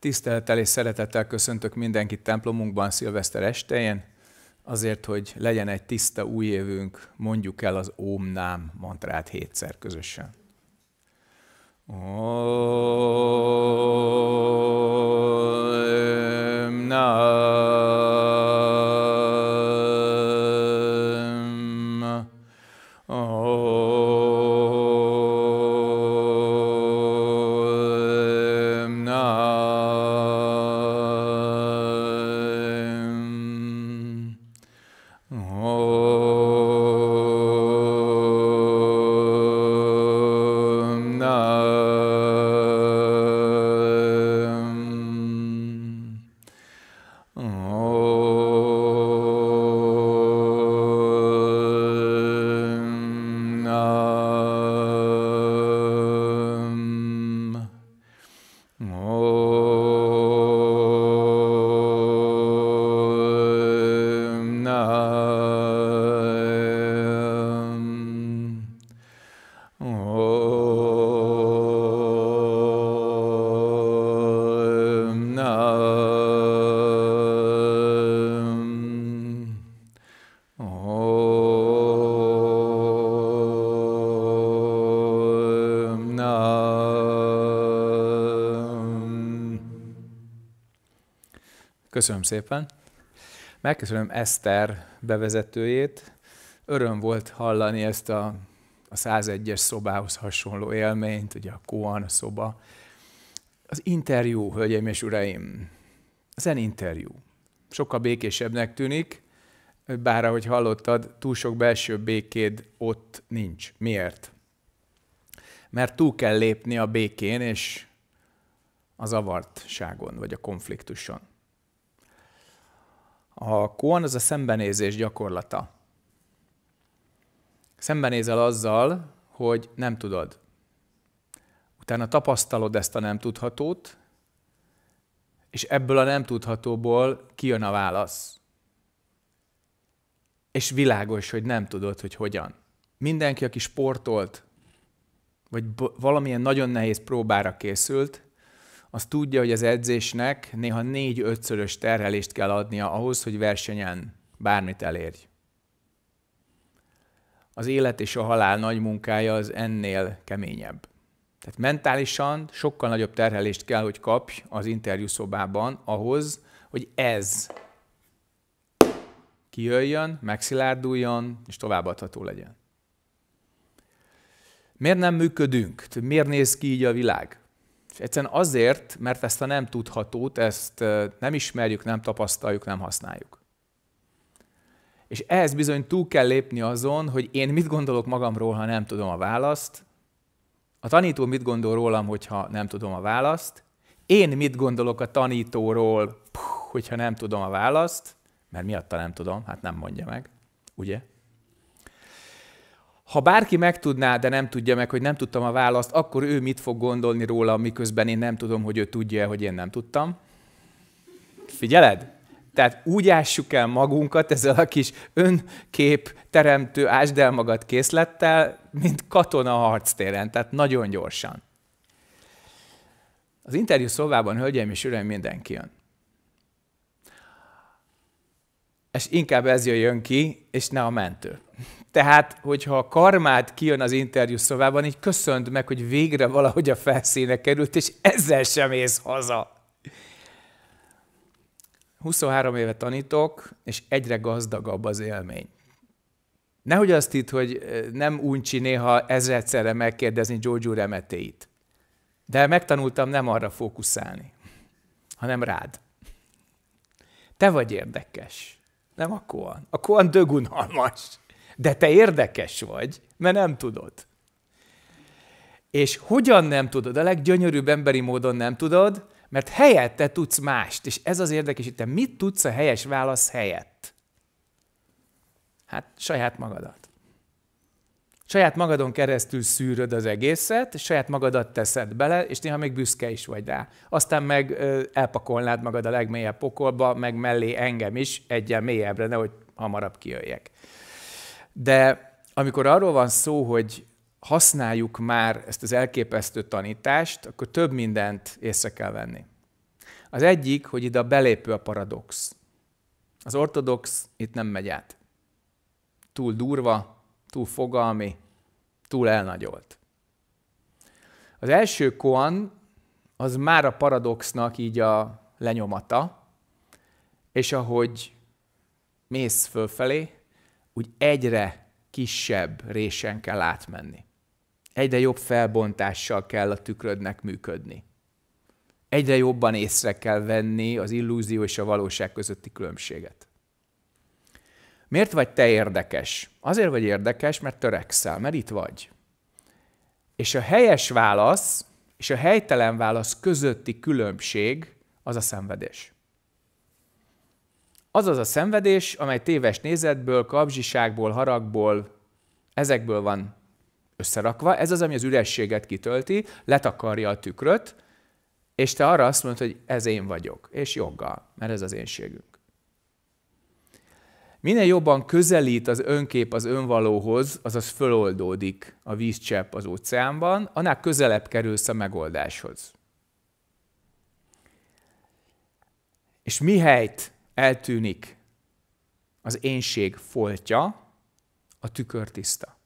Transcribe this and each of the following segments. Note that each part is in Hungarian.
Tisztelettel és szeretettel köszöntök mindenkit templomunkban szilveszter estején, azért, hogy legyen egy tiszta új évünk, mondjuk el az om Nám mantrát hétszer közösen. Om Nám. Köszönöm szépen. Megköszönöm Eszter bevezetőjét. Öröm volt hallani ezt a, a 101-es szobához hasonló élményt, ugye a Koan szoba. Az interjú, hölgyeim és uraim, zen interjú. Sokkal békésebbnek tűnik, bár ahogy hallottad, túl sok belső békéd ott nincs. Miért? Mert túl kell lépni a békén és a zavartságon, vagy a konfliktuson. A kóan az a szembenézés gyakorlata. Szembenézel azzal, hogy nem tudod. Utána tapasztalod ezt a nem tudhatót, és ebből a nem tudhatóból kijön a válasz. És világos, hogy nem tudod, hogy hogyan. Mindenki, aki sportolt, vagy valamilyen nagyon nehéz próbára készült, az tudja, hogy az edzésnek néha négy-ötszörös terhelést kell adnia ahhoz, hogy versenyen bármit elérj. Az élet és a halál nagy munkája az ennél keményebb. Tehát mentálisan sokkal nagyobb terhelést kell, hogy kapj az interjúszobában ahhoz, hogy ez kijöjjön, megszilárduljon, és továbbadható legyen. Miért nem működünk? Miért néz ki így a világ? És egyszerűen azért, mert ezt a nem tudhatót, ezt nem ismerjük, nem tapasztaljuk, nem használjuk. És ehhez bizony túl kell lépni azon, hogy én mit gondolok magamról, ha nem tudom a választ, a tanító mit gondol rólam, hogyha nem tudom a választ, én mit gondolok a tanítóról, hogyha nem tudom a választ, mert miatta nem tudom, hát nem mondja meg, ugye? ha bárki megtudná, de nem tudja meg, hogy nem tudtam a választ, akkor ő mit fog gondolni róla, miközben én nem tudom, hogy ő tudja, hogy én nem tudtam. Figyeled? Tehát úgy ássuk el magunkat ezzel a kis önkép teremtő ásd el magad készlettel, mint katona a harctéren, tehát nagyon gyorsan. Az interjú szobában, hölgyeim és uraim, mindenki jön. És inkább ez jön ki, és ne a mentő. Tehát, hogyha a karmád kijön az interjú szavában, így köszönd meg, hogy végre valahogy a felszíne került, és ezzel sem ész haza. 23 éve tanítok, és egyre gazdagabb az élmény. Nehogy azt itt, hogy nem uncsi néha ezredszerre megkérdezni Gyógyú remetéit. De megtanultam nem arra fókuszálni, hanem rád. Te vagy érdekes, nem a koan. A koan dögunalmas de te érdekes vagy, mert nem tudod. És hogyan nem tudod? A leggyönyörűbb emberi módon nem tudod, mert helyette tudsz mást, és ez az érdekes, hogy te mit tudsz a helyes válasz helyett? Hát saját magadat. Saját magadon keresztül szűröd az egészet, saját magadat teszed bele, és néha még büszke is vagy rá. Aztán meg ö, elpakolnád magad a legmélyebb pokolba, meg mellé engem is, egyen mélyebbre, nehogy hamarabb kijöjjek. De amikor arról van szó, hogy használjuk már ezt az elképesztő tanítást, akkor több mindent észre kell venni. Az egyik, hogy ide a belépő a paradox. Az ortodox itt nem megy át. Túl durva, túl fogalmi, túl elnagyolt. Az első koan az már a paradoxnak így a lenyomata, és ahogy mész fölfelé, úgy egyre kisebb résen kell átmenni. Egyre jobb felbontással kell a tükrödnek működni. Egyre jobban észre kell venni az illúzió és a valóság közötti különbséget. Miért vagy te érdekes? Azért vagy érdekes, mert törekszel, mert itt vagy. És a helyes válasz és a helytelen válasz közötti különbség az a szenvedés. Az az a szenvedés, amely téves nézetből, kapzsiságból, haragból, ezekből van összerakva. Ez az, ami az ürességet kitölti, letakarja a tükröt, és te arra azt mondod, hogy ez én vagyok, és joggal, mert ez az énségünk. Minél jobban közelít az önkép az önvalóhoz, azaz föloldódik a vízcsepp az óceánban, annál közelebb kerülsz a megoldáshoz. És mihelyt eltűnik az énség foltja, a tükör tiszta.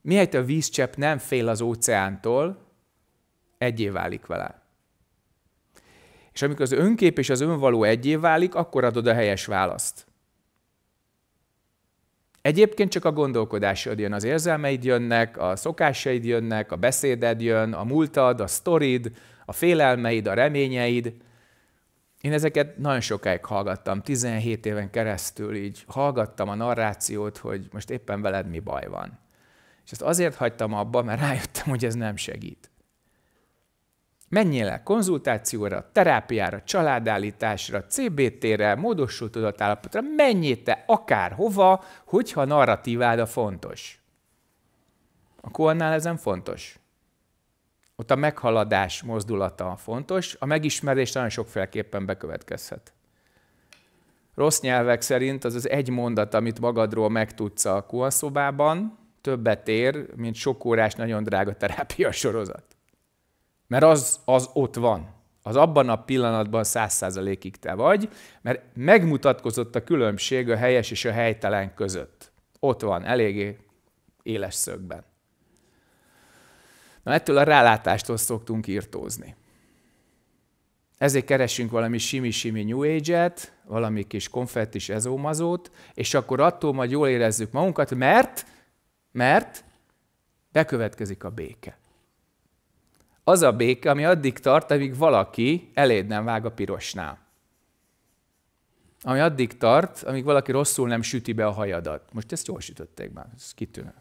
Mihelyt a vízcsepp nem fél az óceántól, egyé válik vele. És amikor az önkép és az önvaló egyé válik, akkor adod a helyes választ. Egyébként csak a gondolkodásod jön, az érzelmeid jönnek, a szokásaid jönnek, a beszéded jön, a múltad, a sztorid, a félelmeid, a reményeid – én ezeket nagyon sokáig hallgattam, 17 éven keresztül így hallgattam a narrációt, hogy most éppen veled mi baj van. És ezt azért hagytam abba, mert rájöttem, hogy ez nem segít. Menjél el konzultációra, terápiára, családállításra, CBT-re, módosult tudatállapotra, menjél te akárhova, hogyha narratívád a fontos. A koannál ezen fontos ott a meghaladás mozdulata fontos, a megismerés nagyon sokféleképpen bekövetkezhet. Rossz nyelvek szerint az az egy mondat, amit magadról megtudsz a kuhaszobában, többet ér, mint sok órás, nagyon drága terápia sorozat. Mert az, az ott van. Az abban a pillanatban száz százalékig te vagy, mert megmutatkozott a különbség a helyes és a helytelen között. Ott van, eléggé éles szögben. Na ettől a rálátástól szoktunk írtózni. Ezért keresünk valami simi-simi New Age-et, valami kis konfettis ezómazót, és akkor attól majd jól érezzük magunkat, mert, mert bekövetkezik a béke. Az a béke, ami addig tart, amíg valaki eléd nem vág a pirosnál. Ami addig tart, amíg valaki rosszul nem süti be a hajadat. Most ezt jól sütötték már, ez kitűnő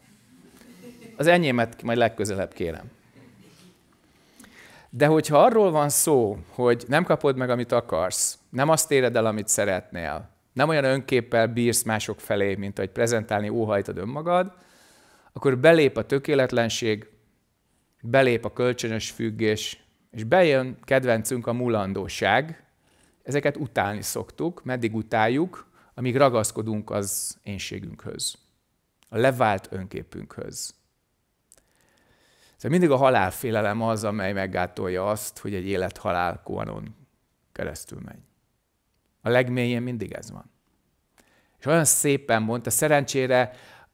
az enyémet majd legközelebb kérem. De hogyha arról van szó, hogy nem kapod meg, amit akarsz, nem azt éred el, amit szeretnél, nem olyan önképpel bírsz mások felé, mint hogy prezentálni óhajtad önmagad, akkor belép a tökéletlenség, belép a kölcsönös függés, és bejön kedvencünk a mulandóság. Ezeket utálni szoktuk, meddig utáljuk, amíg ragaszkodunk az énségünkhöz, a levált önképünkhöz. Szóval mindig a halálfélelem az, amely meggátolja azt, hogy egy élet-halál kuanon keresztül megy. A legmélyén mindig ez van. És olyan szépen mondta, szerencsére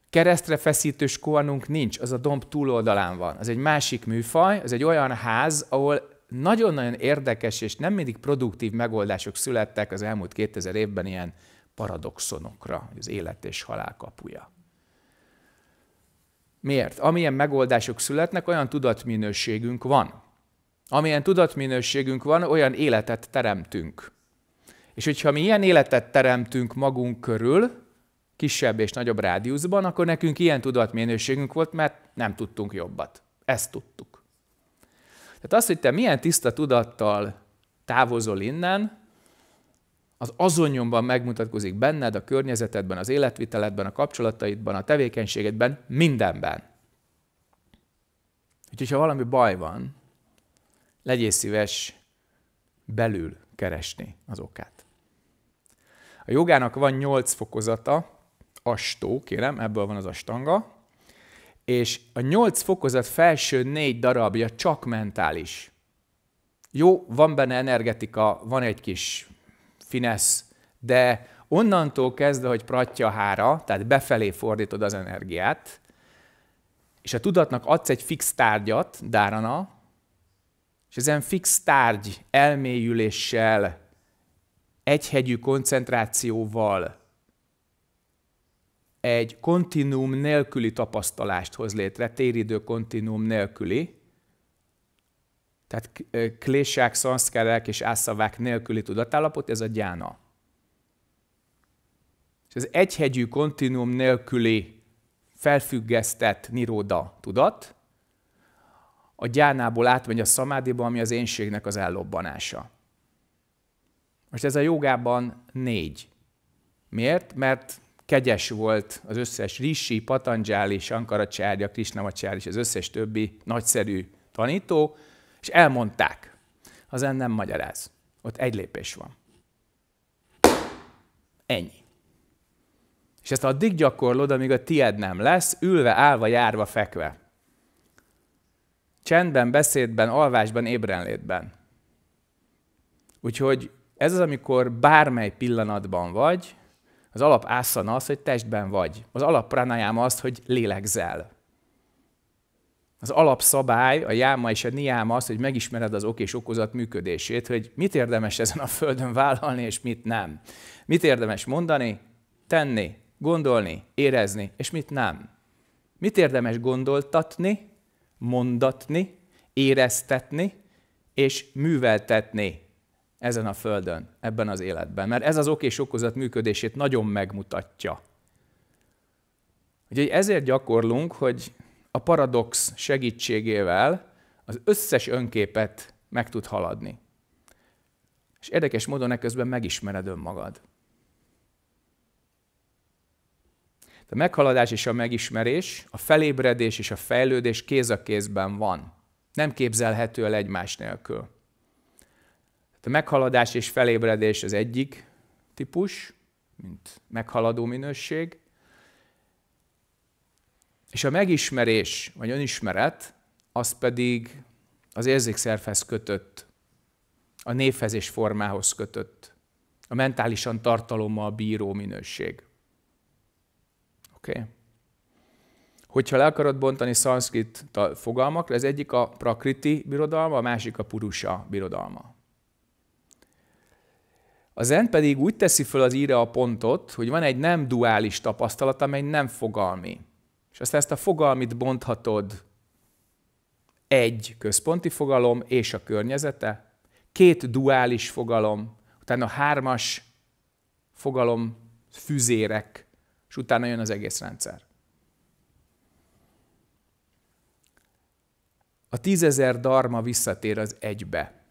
keresztre feszítős kuanunk nincs, az a domb túloldalán van. Az egy másik műfaj, az egy olyan ház, ahol nagyon-nagyon érdekes és nem mindig produktív megoldások születtek az elmúlt 2000 évben ilyen paradoxonokra, az élet és halál kapuja. Miért? Amilyen megoldások születnek, olyan tudatminőségünk van. Amilyen tudatminőségünk van, olyan életet teremtünk. És hogyha mi ilyen életet teremtünk magunk körül, kisebb és nagyobb rádiuszban, akkor nekünk ilyen tudatminőségünk volt, mert nem tudtunk jobbat. Ezt tudtuk. Tehát az, hogy te milyen tiszta tudattal távozol innen, az azonnyomban megmutatkozik benned, a környezetedben, az életviteledben, a kapcsolataidban, a tevékenységedben, mindenben. Úgyhogy, ha valami baj van, legyél szíves belül keresni az okát. A jogának van nyolc fokozata, astó, kérem, ebből van az astanga, és a nyolc fokozat felső négy darabja csak mentális. Jó, van benne energetika, van egy kis finesz, de onnantól kezdve, hogy pratyahára, tehát befelé fordítod az energiát, és a tudatnak adsz egy fix tárgyat, dárana, és ezen fix tárgy elmélyüléssel, egyhegyű koncentrációval, egy kontinuum nélküli tapasztalást hoz létre, téridő kontinuum nélküli, tehát klésák, szanszkerek és ászavák nélküli tudatállapot, ez a gyána. És az egyhegyű kontinuum nélküli felfüggesztett niróda tudat, a gyánából átmegy a szamádiba, ami az énségnek az ellobbanása. Most ez a jogában négy. Miért? Mert kegyes volt az összes Rishi, Patanjali, Sankaracsárja, Krishnamacharya és az összes többi nagyszerű tanító, és elmondták. Az en nem magyaráz. Ott egy lépés van. Ennyi. És ezt addig gyakorlod, amíg a tied nem lesz, ülve, állva, járva, fekve. Csendben, beszédben, alvásban, ébrenlétben. Úgyhogy ez az, amikor bármely pillanatban vagy, az alap ászana az, hogy testben vagy. Az alap pranajáma az, hogy lélegzel az alapszabály, a jáma és a niáma az, hogy megismered az ok és okozat működését, hogy mit érdemes ezen a földön vállalni, és mit nem. Mit érdemes mondani, tenni, gondolni, érezni, és mit nem. Mit érdemes gondoltatni, mondatni, éreztetni, és műveltetni ezen a földön, ebben az életben. Mert ez az ok és okozat működését nagyon megmutatja. Úgyhogy ezért gyakorlunk, hogy a paradox segítségével az összes önképet meg tud haladni. És érdekes módon eközben megismered önmagad. A meghaladás és a megismerés, a felébredés és a fejlődés kéz a kézben van. Nem képzelhető el egymás nélkül. A meghaladás és felébredés az egyik típus, mint meghaladó minőség, és a megismerés, vagy önismeret, az pedig az érzékszervhez kötött, a névhezés formához kötött, a mentálisan tartalommal bíró minőség. Oké? Okay? Hogyha le akarod bontani szanszkrit fogalmakra, ez egyik a prakriti birodalma, a másik a purusa birodalma. A zen pedig úgy teszi föl az íre a pontot, hogy van egy nem duális tapasztalat, amely nem fogalmi. És aztán ezt a fogalmit bonthatod egy központi fogalom és a környezete, két duális fogalom, utána hármas fogalom, füzérek, és utána jön az egész rendszer. A tízezer darma visszatér az egybe.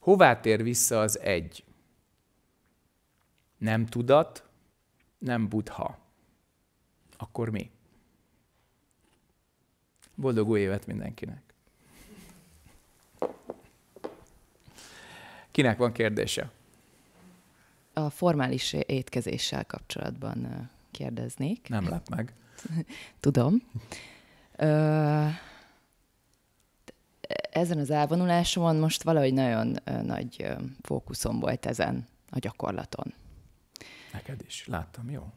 Hová tér vissza az egy? Nem tudat, nem buddha. Akkor mi? Boldog új évet mindenkinek! Kinek van kérdése? A formális étkezéssel kapcsolatban kérdeznék. Nem lep meg. Tudom. Ö, ezen az elvonulásomon most valahogy nagyon nagy fókuszom volt ezen a gyakorlaton. Neked is, láttam, jó?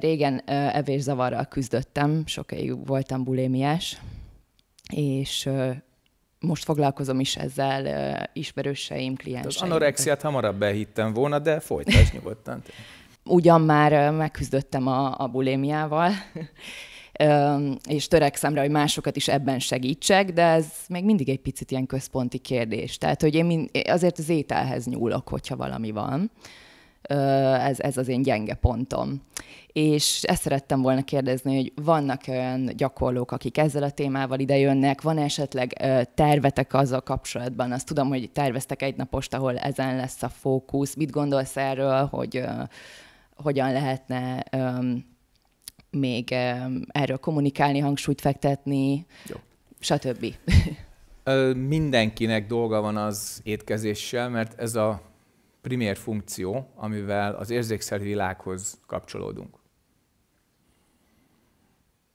Régen evészavarral küzdöttem, sokáig voltam bulémiás, és most foglalkozom is ezzel ismerőseim, hát klienseim. Az anorexiát hamarabb behittem volna, de folytasd nyugodtan. Ugyan már megküzdöttem a, a bulémiával, és törekszem rá, hogy másokat is ebben segítsek, de ez még mindig egy picit ilyen központi kérdés. Tehát, hogy én azért az ételhez nyúlok, hogyha valami van ez, ez az én gyenge pontom. És ezt szerettem volna kérdezni, hogy vannak olyan gyakorlók, akik ezzel a témával ide jönnek, van esetleg tervetek azzal kapcsolatban? Azt tudom, hogy terveztek egy napost, ahol ezen lesz a fókusz. Mit gondolsz erről, hogy hogyan lehetne még erről kommunikálni, hangsúlyt fektetni, Jó. stb. Mindenkinek dolga van az étkezéssel, mert ez a primér funkció, amivel az érzékszerű világhoz kapcsolódunk.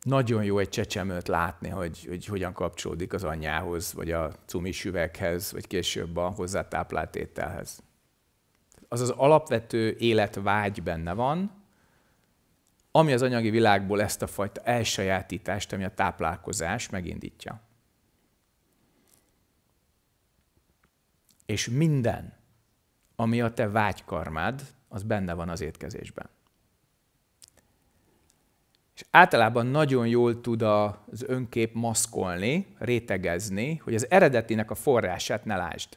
Nagyon jó egy csecsemőt látni, hogy, hogy hogyan kapcsolódik az anyjához, vagy a cumis üveghez, vagy később a hozzátáplált ételhez. Az az alapvető életvágy benne van, ami az anyagi világból ezt a fajta elsajátítást, ami a táplálkozás megindítja. És minden, ami a te vágykarmád, az benne van az étkezésben. És általában nagyon jól tud az önkép maszkolni, rétegezni, hogy az eredetinek a forrását ne lásd.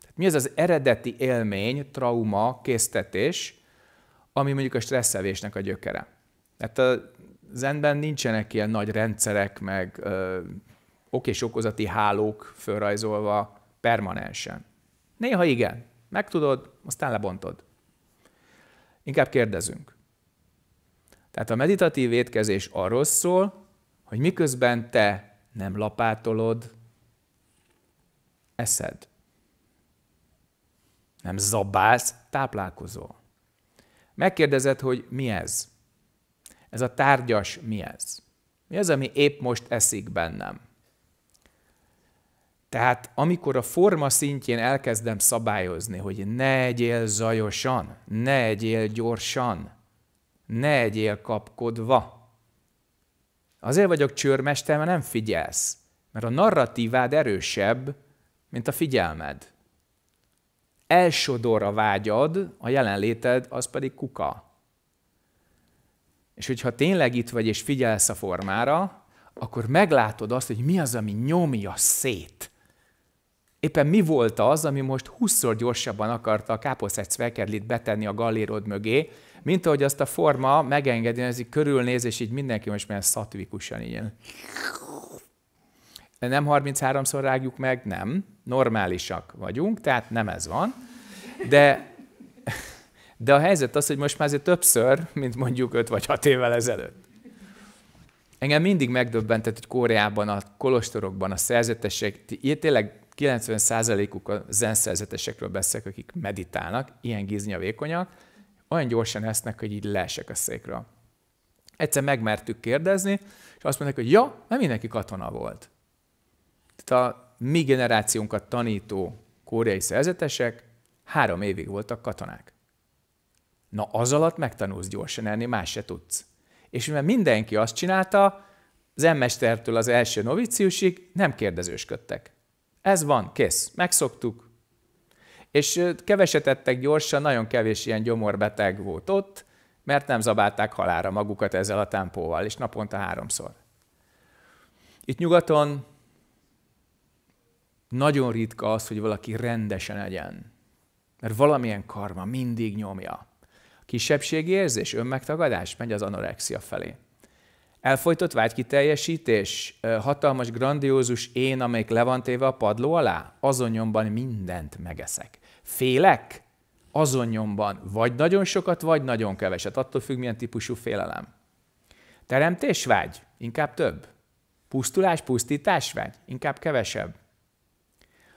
Tehát mi az az eredeti élmény, trauma, késztetés, ami mondjuk a stresszevésnek a gyökere? Tehát a zenben nincsenek ilyen nagy rendszerek, meg ö, okozati hálók fölrajzolva permanensen. Néha igen, Megtudod, aztán lebontod. Inkább kérdezünk. Tehát a meditatív étkezés arról szól, hogy miközben te nem lapátolod, eszed. Nem zabálsz, táplálkozol. Megkérdezed, hogy mi ez? Ez a tárgyas mi ez? Mi az, ami épp most eszik bennem? Tehát amikor a forma szintjén elkezdem szabályozni, hogy ne egyél zajosan, ne egyél gyorsan, ne egyél kapkodva. Azért vagyok csőrmester, mert nem figyelsz, mert a narratívád erősebb, mint a figyelmed. Elsodor a vágyad, a jelenléted az pedig kuka. És hogyha tényleg itt vagy és figyelsz a formára, akkor meglátod azt, hogy mi az, ami nyomja szét éppen mi volt az, ami most 20-szor gyorsabban akarta a káposztát betenni a gallérod mögé, mint ahogy azt a forma megengedi, ez körülnéz, és így mindenki most már szatvikusan ilyen. Nem 33-szor rágjuk meg, nem. Normálisak vagyunk, tehát nem ez van. De, de a helyzet az, hogy most már azért többször, mint mondjuk 5 vagy 6 évvel ezelőtt. Engem mindig megdöbbentett, hogy Koreában, a kolostorokban a szerzetesek tényleg 90%-uk a zenszerzetesekről beszélek, akik meditálnak, ilyen vékonyak, olyan gyorsan esznek, hogy így leesek a székről. Egyszer megmertük kérdezni, és azt mondták, hogy ja, nem mindenki katona volt. Tehát a mi generációnkat tanító koreai szerzetesek három évig voltak katonák. Na, az alatt megtanulsz gyorsan enni, más se tudsz. És mivel mindenki azt csinálta, az emmestertől az első noviciusig nem kérdezősködtek. Ez van, kész. Megszoktuk. És keveset ettek gyorsan, nagyon kevés ilyen gyomorbeteg volt ott, mert nem zabálták halára magukat ezzel a tempóval, és naponta háromszor. Itt nyugaton nagyon ritka az, hogy valaki rendesen legyen. Mert valamilyen karma mindig nyomja. A kisebbségi érzés, önmegtagadás megy az anorexia felé. Elfolytott vágykiteljesítés, hatalmas, grandiózus én, amelyik le van téve a padló alá, azon nyomban mindent megeszek. Félek? Azon nyomban vagy nagyon sokat, vagy nagyon keveset, attól függ, milyen típusú félelem. vágy? Inkább több. Pusztulás, pusztítás vágy? Inkább kevesebb.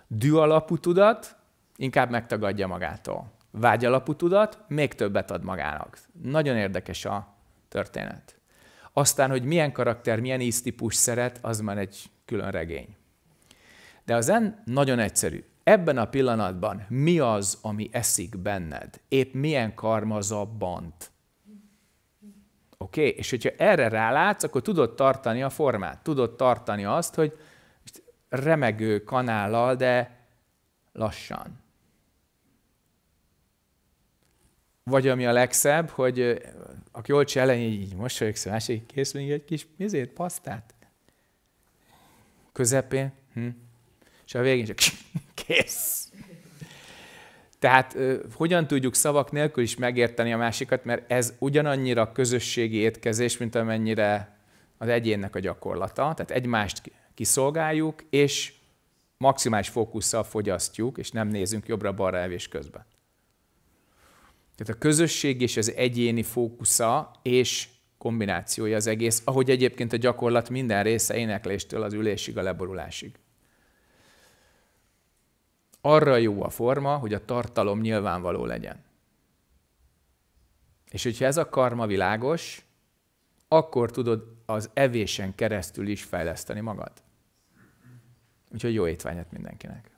Dű alapú tudat? Inkább megtagadja magától. Vágy alapú tudat? Még többet ad magának. Nagyon érdekes a történet. Aztán, hogy milyen karakter, milyen íztípus szeret, az már egy külön regény. De az en nagyon egyszerű. Ebben a pillanatban mi az, ami eszik benned? Épp milyen karmazabbant? Oké? Okay? És hogyha erre rálátsz, akkor tudod tartani a formát. Tudod tartani azt, hogy remegő kanállal, de lassan. Vagy ami a legszebb, hogy aki olcs elején így mosolyogsz, a másik kész még egy kis mizét, pasztát. Közepén, hm. és a végén csak kész. Tehát hogyan tudjuk szavak nélkül is megérteni a másikat, mert ez ugyanannyira közösségi étkezés, mint amennyire az egyénnek a gyakorlata. Tehát egymást kiszolgáljuk, és maximális fókusszal fogyasztjuk, és nem nézünk jobbra-balra evés közben. Tehát a közösség és az egyéni fókusza és kombinációja az egész, ahogy egyébként a gyakorlat minden része énekléstől az ülésig, a leborulásig. Arra jó a forma, hogy a tartalom nyilvánvaló legyen. És hogyha ez a karma világos, akkor tudod az evésen keresztül is fejleszteni magad. Úgyhogy jó étványat mindenkinek.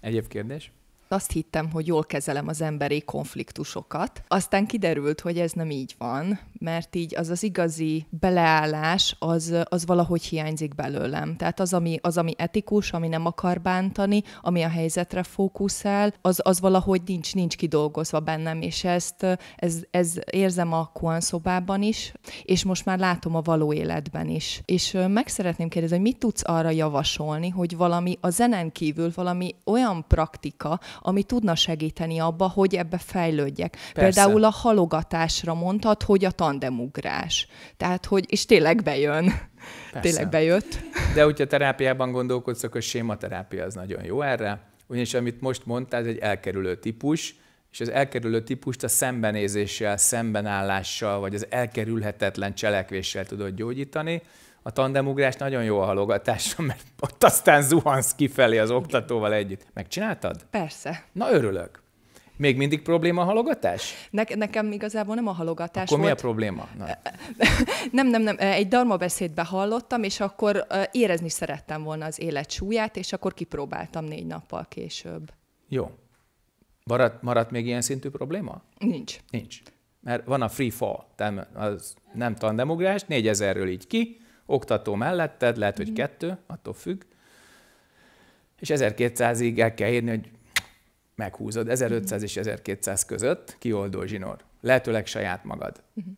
Egyéb kérdés? Azt hittem, hogy jól kezelem az emberi konfliktusokat. Aztán kiderült, hogy ez nem így van, mert így az az igazi beleállás, az, az valahogy hiányzik belőlem. Tehát az ami, az, ami etikus, ami nem akar bántani, ami a helyzetre fókuszál, az, az valahogy nincs, nincs kidolgozva bennem, és ezt ez, ez érzem a Kuan szobában is, és most már látom a való életben is. És meg szeretném kérdezni, hogy mit tudsz arra javasolni, hogy valami a zenen kívül valami olyan praktika, ami tudna segíteni abba, hogy ebbe fejlődjek. Persze. Például a halogatásra mondtad, hogy a tandemugrás. Tehát, hogy, és tényleg bejön. Persze. Tényleg bejött. De hogyha terápiában gondolkodsz, akkor sématerápia az nagyon jó erre. Ugyanis amit most mondtál, ez egy elkerülő típus, és az elkerülő típust a szembenézéssel, szembenállással, vagy az elkerülhetetlen cselekvéssel tudod gyógyítani, a tandemugrás nagyon jó a halogatásra, mert ott aztán zuhansz kifelé az oktatóval együtt. Megcsináltad? Persze. Na, örülök. Még mindig probléma a halogatás? Ne, nekem igazából nem a halogatás Akkor volt. mi a probléma? Na. Nem, nem, nem. Egy darma beszédbe hallottam, és akkor érezni szerettem volna az élet súlyát, és akkor kipróbáltam négy nappal később. Jó. Maradt, maradt még ilyen szintű probléma? Nincs. Nincs. Mert van a free fall, nem az nem tandemugrás, négyezerről így ki, oktató melletted, lehet, hogy mhm. kettő, attól függ, és 1200-ig el kell érni, hogy meghúzod 1500 mhm. és 1200 között kioldó zsinór. Lehetőleg saját magad. Mhm.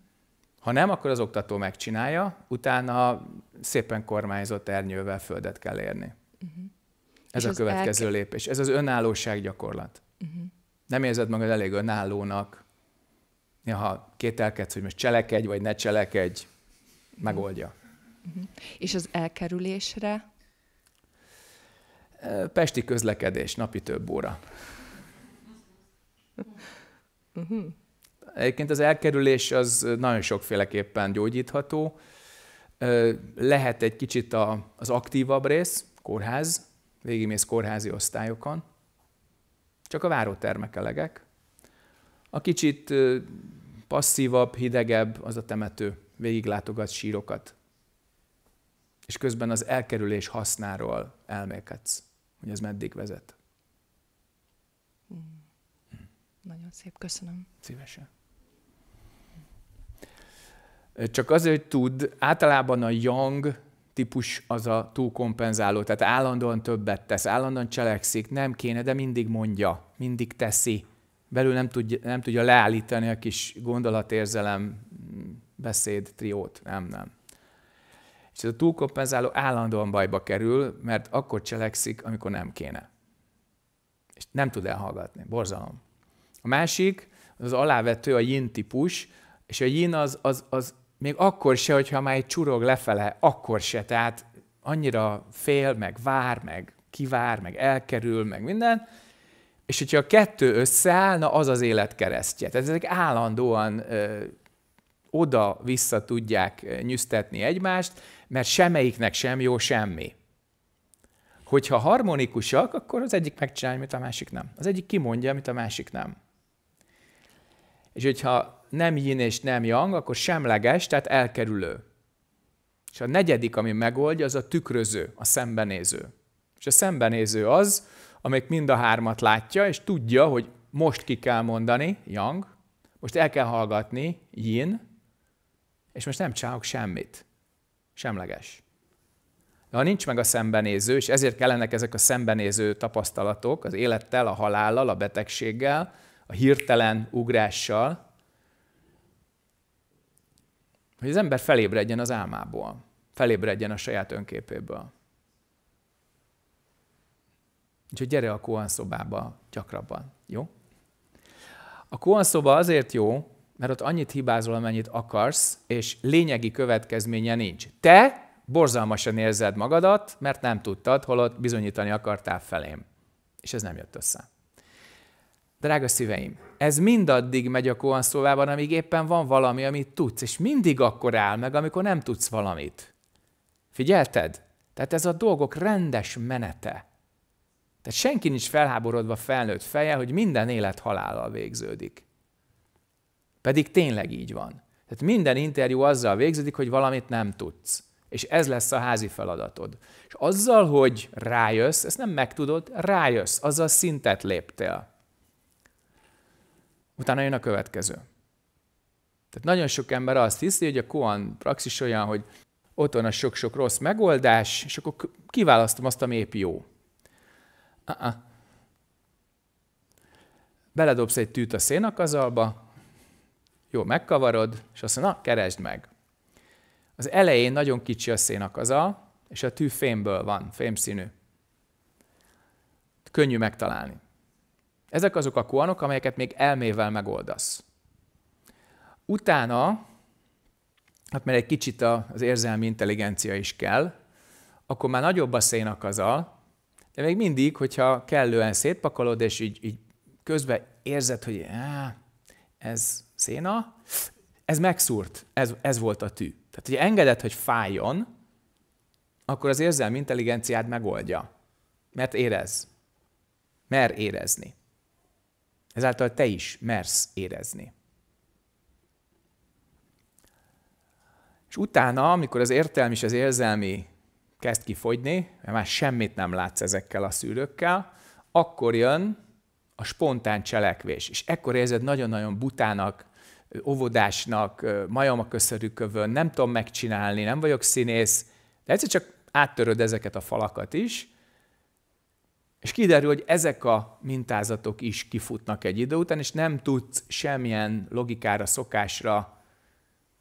Ha nem, akkor az oktató megcsinálja, utána szépen kormányzott ernyővel földet kell érni. Uh-huh. Ez és a következő elke... lépés. Ez az önállóság gyakorlat. Uh-huh. Nem érzed magad elég önállónak, ha kételkedsz, hogy most cselekedj, vagy ne cselekedj, megoldja. Uh-huh. És az elkerülésre? Pesti közlekedés, napi több óra. Uh-huh. Egyébként az elkerülés az nagyon sokféleképpen gyógyítható. Lehet egy kicsit az aktívabb rész, kórház, végigmész kórházi osztályokon, csak a várótermek elegek. A kicsit passzívabb, hidegebb az a temető, végiglátogat sírokat, és közben az elkerülés hasznáról elmélkedsz, hogy ez meddig vezet. Mm. Nagyon szép, köszönöm. Szívesen. Csak azért tud, általában a young típus az a túlkompenzáló, tehát állandóan többet tesz, állandóan cselekszik, nem kéne, de mindig mondja, mindig teszi. Belül nem tudja, nem tudja leállítani a kis gondolatérzelem beszéd triót. Nem, nem. És szóval ez a túlkompenzáló állandóan bajba kerül, mert akkor cselekszik, amikor nem kéne. És nem tud elhallgatni. Borzalom. A másik, az, az alávető, a yin típus, és a yin az, az, az még akkor se, hogyha már egy csurog lefele, akkor se. Tehát annyira fél, meg vár, meg kivár, meg elkerül, meg minden. És hogyha a kettő összeállna, az az élet keresztje. Tehát ezek állandóan oda-vissza tudják nyüztetni egymást, mert semmelyiknek sem jó semmi. Hogyha harmonikusak, akkor az egyik megcsinálja, amit a másik nem. Az egyik kimondja, amit a másik nem. És hogyha nem yin és nem yang, akkor semleges, tehát elkerülő. És a negyedik, ami megoldja, az a tükröző, a szembenéző. És a szembenéző az, amelyik mind a hármat látja, és tudja, hogy most ki kell mondani, yang, most el kell hallgatni, yin, és most nem csinálok semmit semleges. De ha nincs meg a szembenéző, és ezért kellenek ezek a szembenéző tapasztalatok az élettel, a halállal, a betegséggel, a hirtelen ugrással, hogy az ember felébredjen az álmából, felébredjen a saját önképéből. Úgyhogy gyere a Kohan gyakrabban, jó? A Kohan azért jó, mert ott annyit hibázol, amennyit akarsz, és lényegi következménye nincs. Te borzalmasan érzed magadat, mert nem tudtad, holott bizonyítani akartál felém. És ez nem jött össze. Drága szíveim, ez mindaddig megy a Kohan szóvában, amíg éppen van valami, amit tudsz, és mindig akkor áll meg, amikor nem tudsz valamit. Figyelted? Tehát ez a dolgok rendes menete. Tehát senki nincs felháborodva felnőtt feje, hogy minden élet halállal végződik. Pedig tényleg így van. Tehát minden interjú azzal végződik, hogy valamit nem tudsz. És ez lesz a házi feladatod. És azzal, hogy rájössz, ezt nem megtudod, rájössz, azzal szintet léptél. Utána jön a következő. Tehát nagyon sok ember azt hiszi, hogy a koan praxis olyan, hogy ott van a sok-sok rossz megoldás, és akkor kiválasztom azt, ami épp jó. Uh-uh. Beledobsz egy tűt a szénakazalba, jó, megkavarod, és azt mondja, na, keresd meg. Az elején nagyon kicsi a szénakaza, és a tű fémből van, fémszínű. Könnyű megtalálni. Ezek azok a kuanok, amelyeket még elmével megoldasz. Utána, hát mert egy kicsit az érzelmi intelligencia is kell, akkor már nagyobb a szénakaza, de még mindig, hogyha kellően szétpakolod, és így, így közben érzed, hogy áh, ez széna, ez megszúrt, ez, ez volt a tű. Tehát, hogy engedett, hogy fájjon, akkor az érzelmi intelligenciád megoldja. Mert érez. Mer érezni. Ezáltal te is mersz érezni. És utána, amikor az értelmi és az érzelmi kezd kifogyni, mert már semmit nem látsz ezekkel a szűrőkkel, akkor jön a spontán cselekvés. És ekkor érzed nagyon-nagyon butának, óvodásnak, majom a köszörükövön, nem tudom megcsinálni, nem vagyok színész, de egyszer csak áttöröd ezeket a falakat is, és kiderül, hogy ezek a mintázatok is kifutnak egy idő után, és nem tudsz semmilyen logikára, szokásra,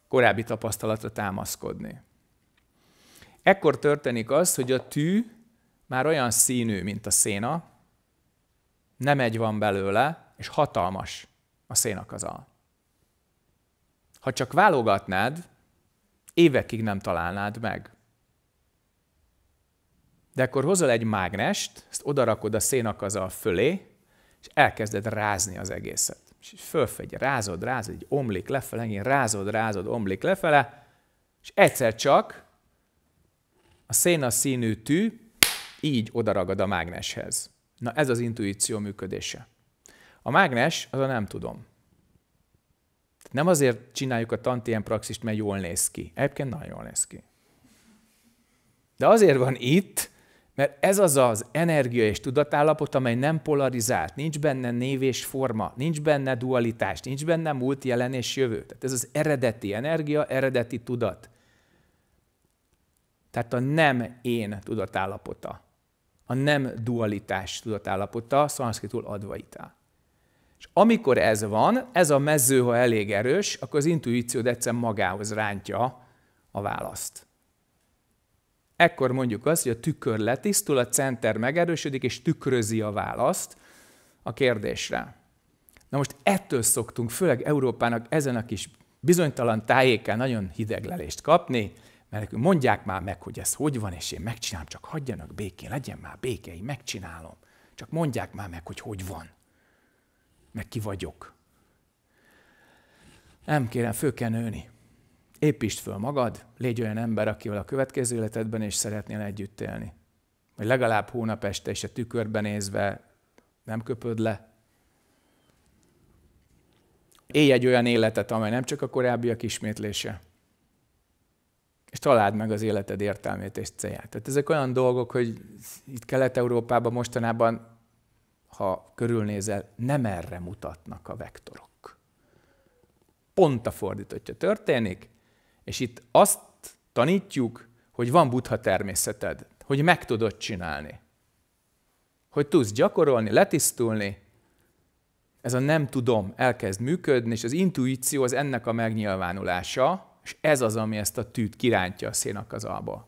korábbi tapasztalatra támaszkodni. Ekkor történik az, hogy a tű már olyan színű, mint a széna, nem egy van belőle, és hatalmas a szénakazal. Ha csak válogatnád, évekig nem találnád meg. De akkor hozol egy mágnest, ezt odarakod a szénakazal fölé, és elkezded rázni az egészet. És fölfegy, rázod, rázod, így omlik lefele, megint rázod, rázod, omlik lefele, és egyszer csak a széna színű tű így odaragad a mágneshez. Na ez az intuíció működése. A mágnes, az a nem tudom. Nem azért csináljuk a tantien praxist, mert jól néz ki. Egyébként nagyon jól néz ki. De azért van itt, mert ez az az energia és tudatállapot, amely nem polarizált, nincs benne név és forma, nincs benne dualitás, nincs benne múlt, jelen és jövő. Tehát ez az eredeti energia, eredeti tudat. Tehát a nem én tudatállapota a nem dualitás tudatállapota, szanszkritul advaita. És amikor ez van, ez a mező, ha elég erős, akkor az intuíciód egyszer magához rántja a választ. Ekkor mondjuk azt, hogy a tükör letisztul, a center megerősödik, és tükrözi a választ a kérdésre. Na most ettől szoktunk, főleg Európának ezen a kis bizonytalan tájéken nagyon hideg lelést kapni, mert nekünk mondják már meg, hogy ez hogy van, és én megcsinálom, csak hagyjanak békén, legyen már én megcsinálom. Csak mondják már meg, hogy hogy van, meg ki vagyok. Nem kérem, föl kell nőni. Építsd föl magad, légy olyan ember, akivel a következő életedben is szeretnél együtt élni. Vagy legalább hónap este és a tükörben nézve nem köpöd le. Élj egy olyan életet, amely nem csak a korábbiak ismétlése, és találd meg az életed értelmét és célját. Tehát ezek olyan dolgok, hogy itt Kelet-Európában mostanában, ha körülnézel, nem erre mutatnak a vektorok. Pont a fordítottja történik, és itt azt tanítjuk, hogy van buddha természeted, hogy meg tudod csinálni, hogy tudsz gyakorolni, letisztulni, ez a nem tudom elkezd működni, és az intuíció az ennek a megnyilvánulása, és ez az, ami ezt a tűt kirántja a szénakazalból.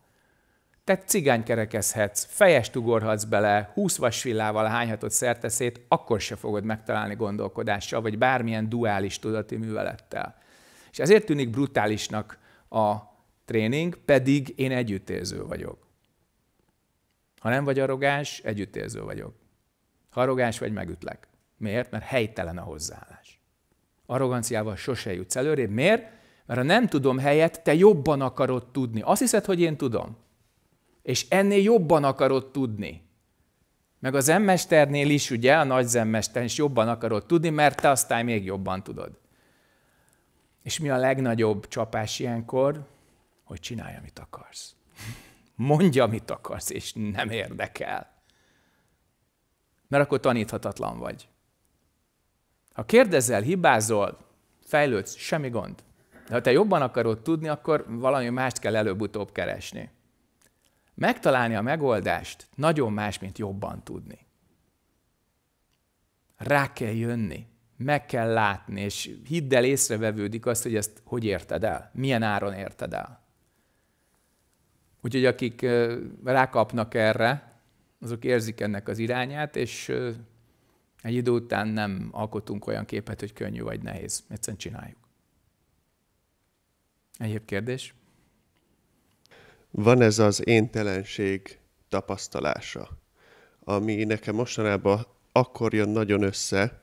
Te cigány kerekezhetsz, fejest ugorhatsz bele, húsz vasvillával hányhatod szerteszét, akkor se fogod megtalálni gondolkodással, vagy bármilyen duális tudati művelettel. És ezért tűnik brutálisnak a tréning, pedig én együttérző vagyok. Ha nem vagy arrogáns, együttérző vagyok. Ha arrogáns vagy, megütlek. Miért? Mert helytelen a hozzáállás. Arroganciával sose jutsz előrébb. Miért? Mert nem tudom helyett te jobban akarod tudni. Azt hiszed, hogy én tudom? És ennél jobban akarod tudni. Meg az emmesternél is, ugye, a nagy zemmester is jobban akarod tudni, mert te aztán még jobban tudod. És mi a legnagyobb csapás ilyenkor? Hogy csinálj, amit akarsz. Mondja, amit akarsz, és nem érdekel. Mert akkor taníthatatlan vagy. Ha kérdezel, hibázol, fejlődsz, semmi gond. De ha te jobban akarod tudni, akkor valami mást kell előbb-utóbb keresni. Megtalálni a megoldást nagyon más, mint jobban tudni. Rá kell jönni, meg kell látni, és hidd el, észrevevődik azt, hogy ezt hogy érted el, milyen áron érted el. Úgyhogy akik rákapnak erre, azok érzik ennek az irányát, és egy idő után nem alkotunk olyan képet, hogy könnyű vagy nehéz. Egyszerűen csináljuk. Egyéb kérdés? Van ez az éntelenség tapasztalása, ami nekem mostanában akkor jön nagyon össze,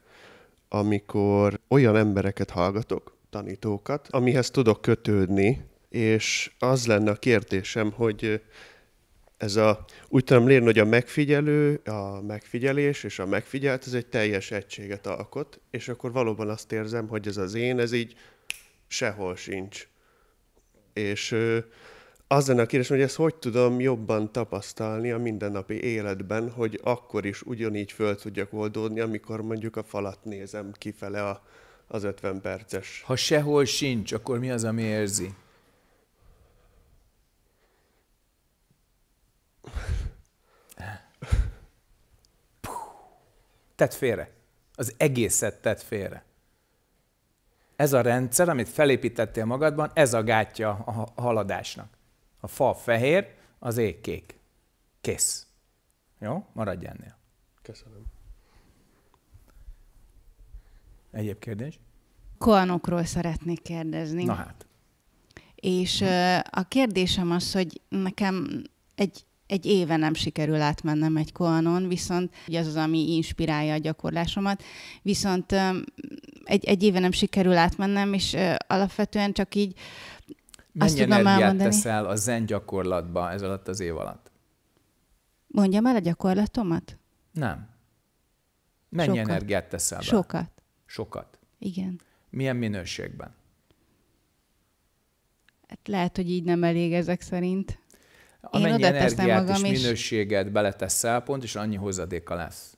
amikor olyan embereket hallgatok, tanítókat, amihez tudok kötődni, és az lenne a kérdésem, hogy ez a, úgy tudom lérni, hogy a megfigyelő, a megfigyelés és a megfigyelt, ez egy teljes egységet alkot, és akkor valóban azt érzem, hogy ez az én, ez így sehol sincs és az lenne a kérdés, hogy ezt hogy tudom jobban tapasztalni a mindennapi életben, hogy akkor is ugyanígy föl tudjak oldódni, amikor mondjuk a falat nézem kifele a, az 50 perces. Ha sehol sincs, akkor mi az, ami érzi? Tedd félre. Az egészet tedd félre ez a rendszer, amit felépítettél magadban, ez a gátja a haladásnak. A fa fehér, az ég kék. Kész. Jó? Maradj ennél. Köszönöm. Egyéb kérdés? Koanokról szeretnék kérdezni. Na hát. És a kérdésem az, hogy nekem egy, egy éve nem sikerül átmennem egy koanon, viszont az az, ami inspirálja a gyakorlásomat. Viszont egy, egy éve nem sikerül átmennem, és ö, alapvetően csak így Mennyi azt tudom elmondani. teszel a zen gyakorlatba ez alatt az év alatt? Mondjam el a gyakorlatomat? Nem. Mennyi Sokat. energiát teszel be? Sokat. Sokat. Igen. Milyen minőségben? Hát lehet, hogy így nem elég ezek szerint. Amennyi Én energiát magam és minőséget beleteszel, pont és annyi hozadéka lesz.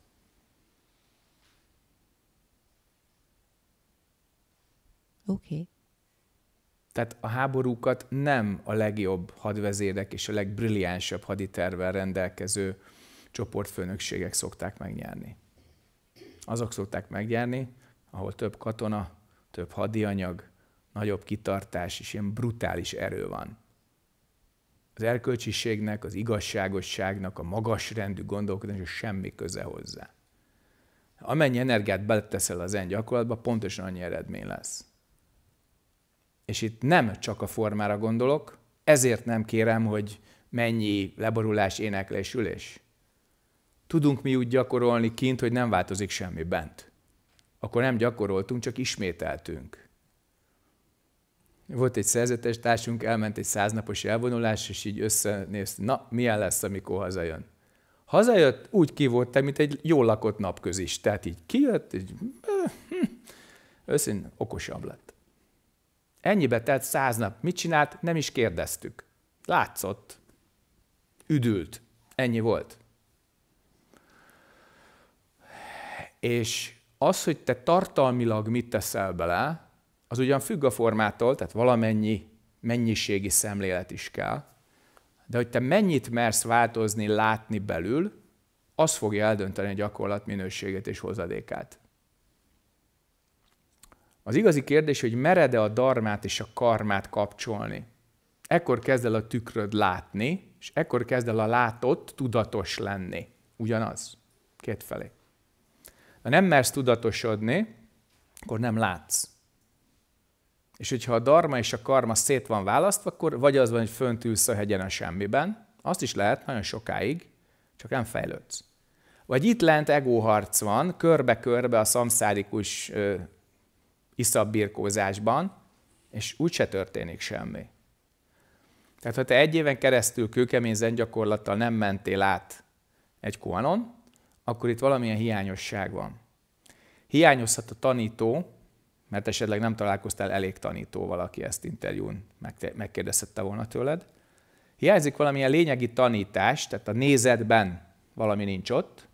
Oké. Okay. Tehát a háborúkat nem a legjobb hadvezérek és a legbrilliánsabb haditervel rendelkező csoportfőnökségek szokták megnyerni. Azok szokták megnyerni, ahol több katona, több hadianyag, nagyobb kitartás és ilyen brutális erő van. Az erkölcsiségnek, az igazságosságnak, a magasrendű gondolkodásnak semmi köze hozzá. Amennyi energiát beleteszel az en gyakorlatba, pontosan annyi eredmény lesz és itt nem csak a formára gondolok, ezért nem kérem, hogy mennyi leborulás, éneklés, ülés. Tudunk mi úgy gyakorolni kint, hogy nem változik semmi bent. Akkor nem gyakoroltunk, csak ismételtünk. Volt egy szerzetes társunk, elment egy száznapos elvonulás, és így összenézt, na, milyen lesz, amikor hazajön. Hazajött, úgy ki volt, mint egy jól lakott napközis. Tehát így kijött, így, eh, hm, összint okosabb lett. Ennyibe telt száz nap. Mit csinált? Nem is kérdeztük. Látszott. Üdült. Ennyi volt. És az, hogy te tartalmilag mit teszel bele, az ugyan függ a formától, tehát valamennyi mennyiségi szemlélet is kell, de hogy te mennyit mersz változni, látni belül, az fogja eldönteni a gyakorlat minőségét és hozadékát. Az igazi kérdés, hogy mered-e a darmát és a karmát kapcsolni. Ekkor kezd el a tükröd látni, és ekkor kezd el a látott tudatos lenni. Ugyanaz. Kétfelé. Ha nem mersz tudatosodni, akkor nem látsz. És hogyha a darma és a karma szét van választva, akkor vagy az van, hogy fönt ülsz a hegyen a semmiben, azt is lehet nagyon sokáig, csak nem fejlődsz. Vagy itt lent egóharc van, körbe-körbe a szamszárikus birkózásban, és úgyse történik semmi. Tehát ha te egy éven keresztül kőkemény zengyakorlattal nem mentél át egy kuanon, akkor itt valamilyen hiányosság van. Hiányozhat a tanító, mert esetleg nem találkoztál elég tanítóval, aki ezt interjún megkérdezhette volna tőled. Hiányzik valamilyen lényegi tanítás, tehát a nézetben valami nincs ott,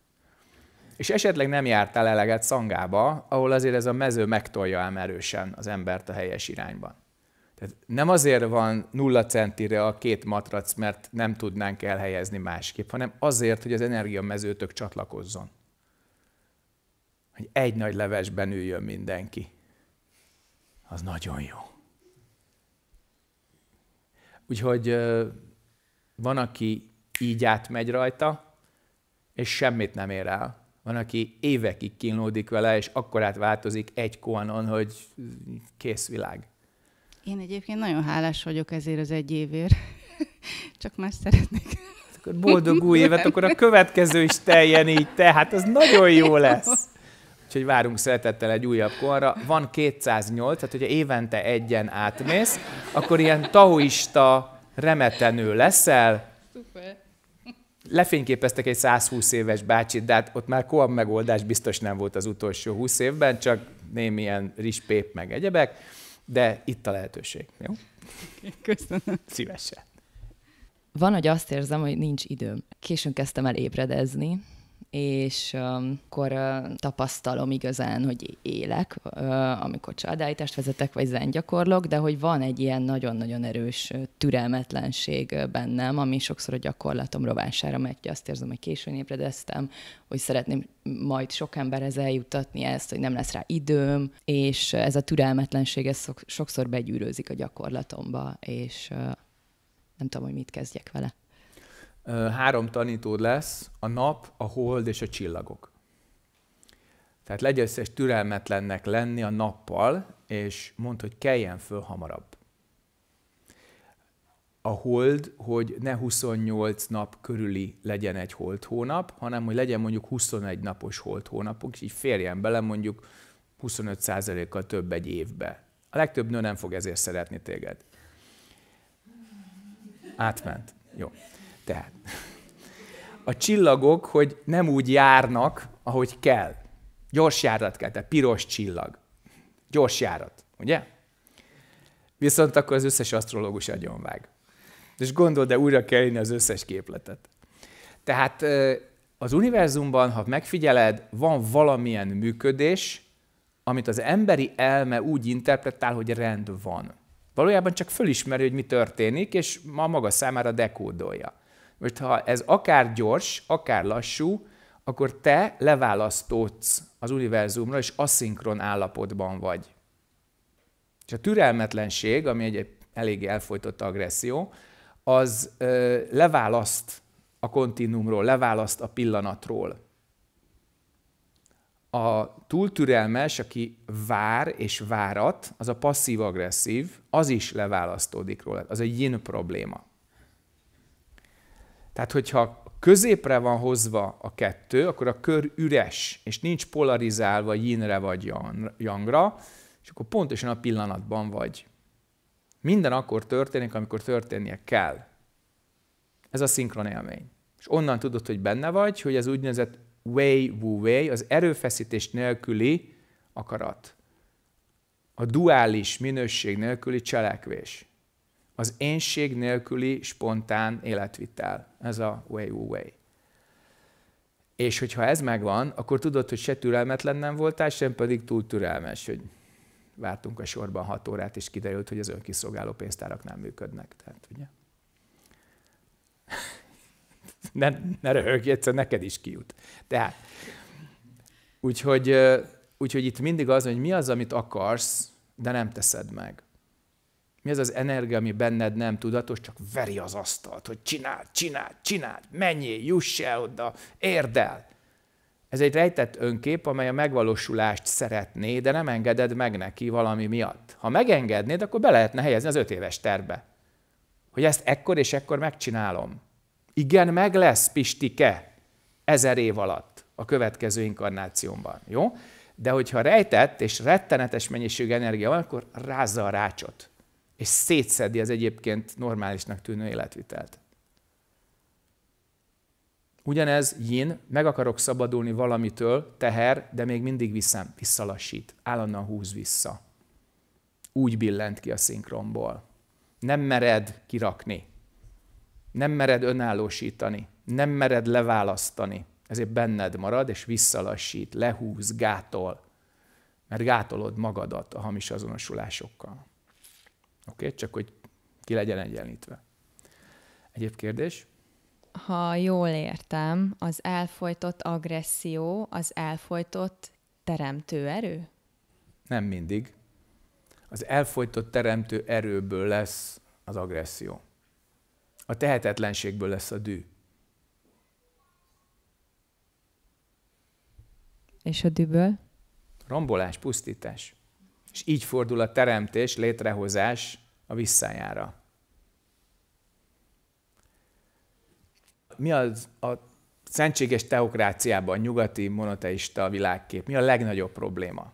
és esetleg nem jártál eleget szangába, ahol azért ez a mező megtolja ám erősen az embert a helyes irányban. Tehát nem azért van nulla centire a két matrac, mert nem tudnánk elhelyezni másképp, hanem azért, hogy az energiamezőtök csatlakozzon. Hogy egy nagy levesben üljön mindenki. Az nagyon jó. Úgyhogy van, aki így átmegy rajta, és semmit nem ér el van, aki évekig kínlódik vele, és akkor változik egy koanon, hogy kész világ. Én egyébként nagyon hálás vagyok ezért az egy évért. Csak már szeretnék. Akkor boldog új évet, akkor a következő is teljen így, tehát az nagyon jó lesz. Úgyhogy várunk szeretettel egy újabb korra. Van 208, tehát hogyha évente egyen átmész, akkor ilyen taoista remetenő leszel, Szuper lefényképeztek egy 120 éves bácsit, de hát ott már koab megoldás biztos nem volt az utolsó 20 évben, csak némi ilyen rispép meg egyebek, de itt a lehetőség. Jó? Köszönöm. Szívesen. Van, hogy azt érzem, hogy nincs időm. Későn kezdtem el ébredezni, és um, akkor uh, tapasztalom igazán, hogy élek, uh, amikor családállítást vezetek, vagy zen gyakorlok, de hogy van egy ilyen nagyon-nagyon erős türelmetlenség bennem, ami sokszor a gyakorlatom rovására megy, azt érzem, hogy későn ébredeztem, hogy szeretném majd sok emberhez eljutatni ezt, hogy nem lesz rá időm, és ez a türelmetlenség ez sokszor begyűrőzik a gyakorlatomba, és uh, nem tudom, hogy mit kezdjek vele három tanítód lesz, a nap, a hold és a csillagok. Tehát legyen szes türelmetlennek lenni a nappal, és mondd, hogy keljen föl hamarabb a hold, hogy ne 28 nap körüli legyen egy hold hónap, hanem hogy legyen mondjuk 21 napos hold hónapok, és így férjen bele mondjuk 25%-kal több egy évbe. A legtöbb nő nem fog ezért szeretni téged. Átment. Jó. Tehát a csillagok, hogy nem úgy járnak, ahogy kell. Gyors járat kell, tehát piros csillag. Gyors járat, ugye? Viszont akkor az összes asztrológus agyonvág. És gondold, de újra kell az összes képletet. Tehát az univerzumban, ha megfigyeled, van valamilyen működés, amit az emberi elme úgy interpretál, hogy rend van. Valójában csak fölismeri, hogy mi történik, és ma maga számára dekódolja. Most ha ez akár gyors, akár lassú, akkor te leválasztódsz az univerzumra, és aszinkron állapotban vagy. És a türelmetlenség, ami egy, elég eléggé elfolytott agresszió, az ö, leválaszt a kontinumról, leválaszt a pillanatról. A túltürelmes, aki vár és várat, az a passzív-agresszív, az is leválasztódik róla. Az egy yin probléma. Tehát, hogyha középre van hozva a kettő, akkor a kör üres, és nincs polarizálva yinre vagy yangra, és akkor pontosan a pillanatban vagy. Minden akkor történik, amikor történnie kell. Ez a szinkron élmény. És onnan tudod, hogy benne vagy, hogy az úgynevezett way Wu way, az erőfeszítés nélküli akarat. A duális minőség nélküli cselekvés. Az énség nélküli spontán életvitel. Ez a way way. És hogyha ez megvan, akkor tudod, hogy se türelmetlen nem voltál, sem pedig túl türelmes, hogy vártunk a sorban hat órát, és kiderült, hogy az önkiszolgáló pénztárak nem működnek. Tehát, ugye? ne, ne röhögj, egyszer neked is kijut. Tehát, úgyhogy, úgyhogy itt mindig az, hogy mi az, amit akarsz, de nem teszed meg. Mi az az energia, ami benned nem tudatos, csak veri az asztalt, hogy csináld, csináld, csináld, menjél, juss el oda, érd el. Ez egy rejtett önkép, amely a megvalósulást szeretné, de nem engeded meg neki valami miatt. Ha megengednéd, akkor be lehetne helyezni az öt éves terbe. Hogy ezt ekkor és ekkor megcsinálom. Igen, meg lesz, Pistike, ezer év alatt a következő inkarnációmban. Jó? De hogyha rejtett és rettenetes mennyiségű energia van, akkor rázza a rácsot és szétszedi az egyébként normálisnak tűnő életvitelt. Ugyanez yin, meg akarok szabadulni valamitől, teher, de még mindig viszem, visszalassít, állandóan húz vissza. Úgy billent ki a szinkronból. Nem mered kirakni. Nem mered önállósítani. Nem mered leválasztani. Ezért benned marad, és visszalassít, lehúz, gátol. Mert gátolod magadat a hamis azonosulásokkal. Oké, okay? csak hogy ki legyen egyenlítve. Egyéb kérdés? Ha jól értem, az elfolytott agresszió az elfolytott teremtő erő? Nem mindig. Az elfolytott teremtő erőből lesz az agresszió. A tehetetlenségből lesz a dű. És a dűből? Rombolás, pusztítás és így fordul a teremtés, létrehozás a visszájára. Mi az a szentséges teokráciában, a nyugati monoteista világkép, mi a legnagyobb probléma?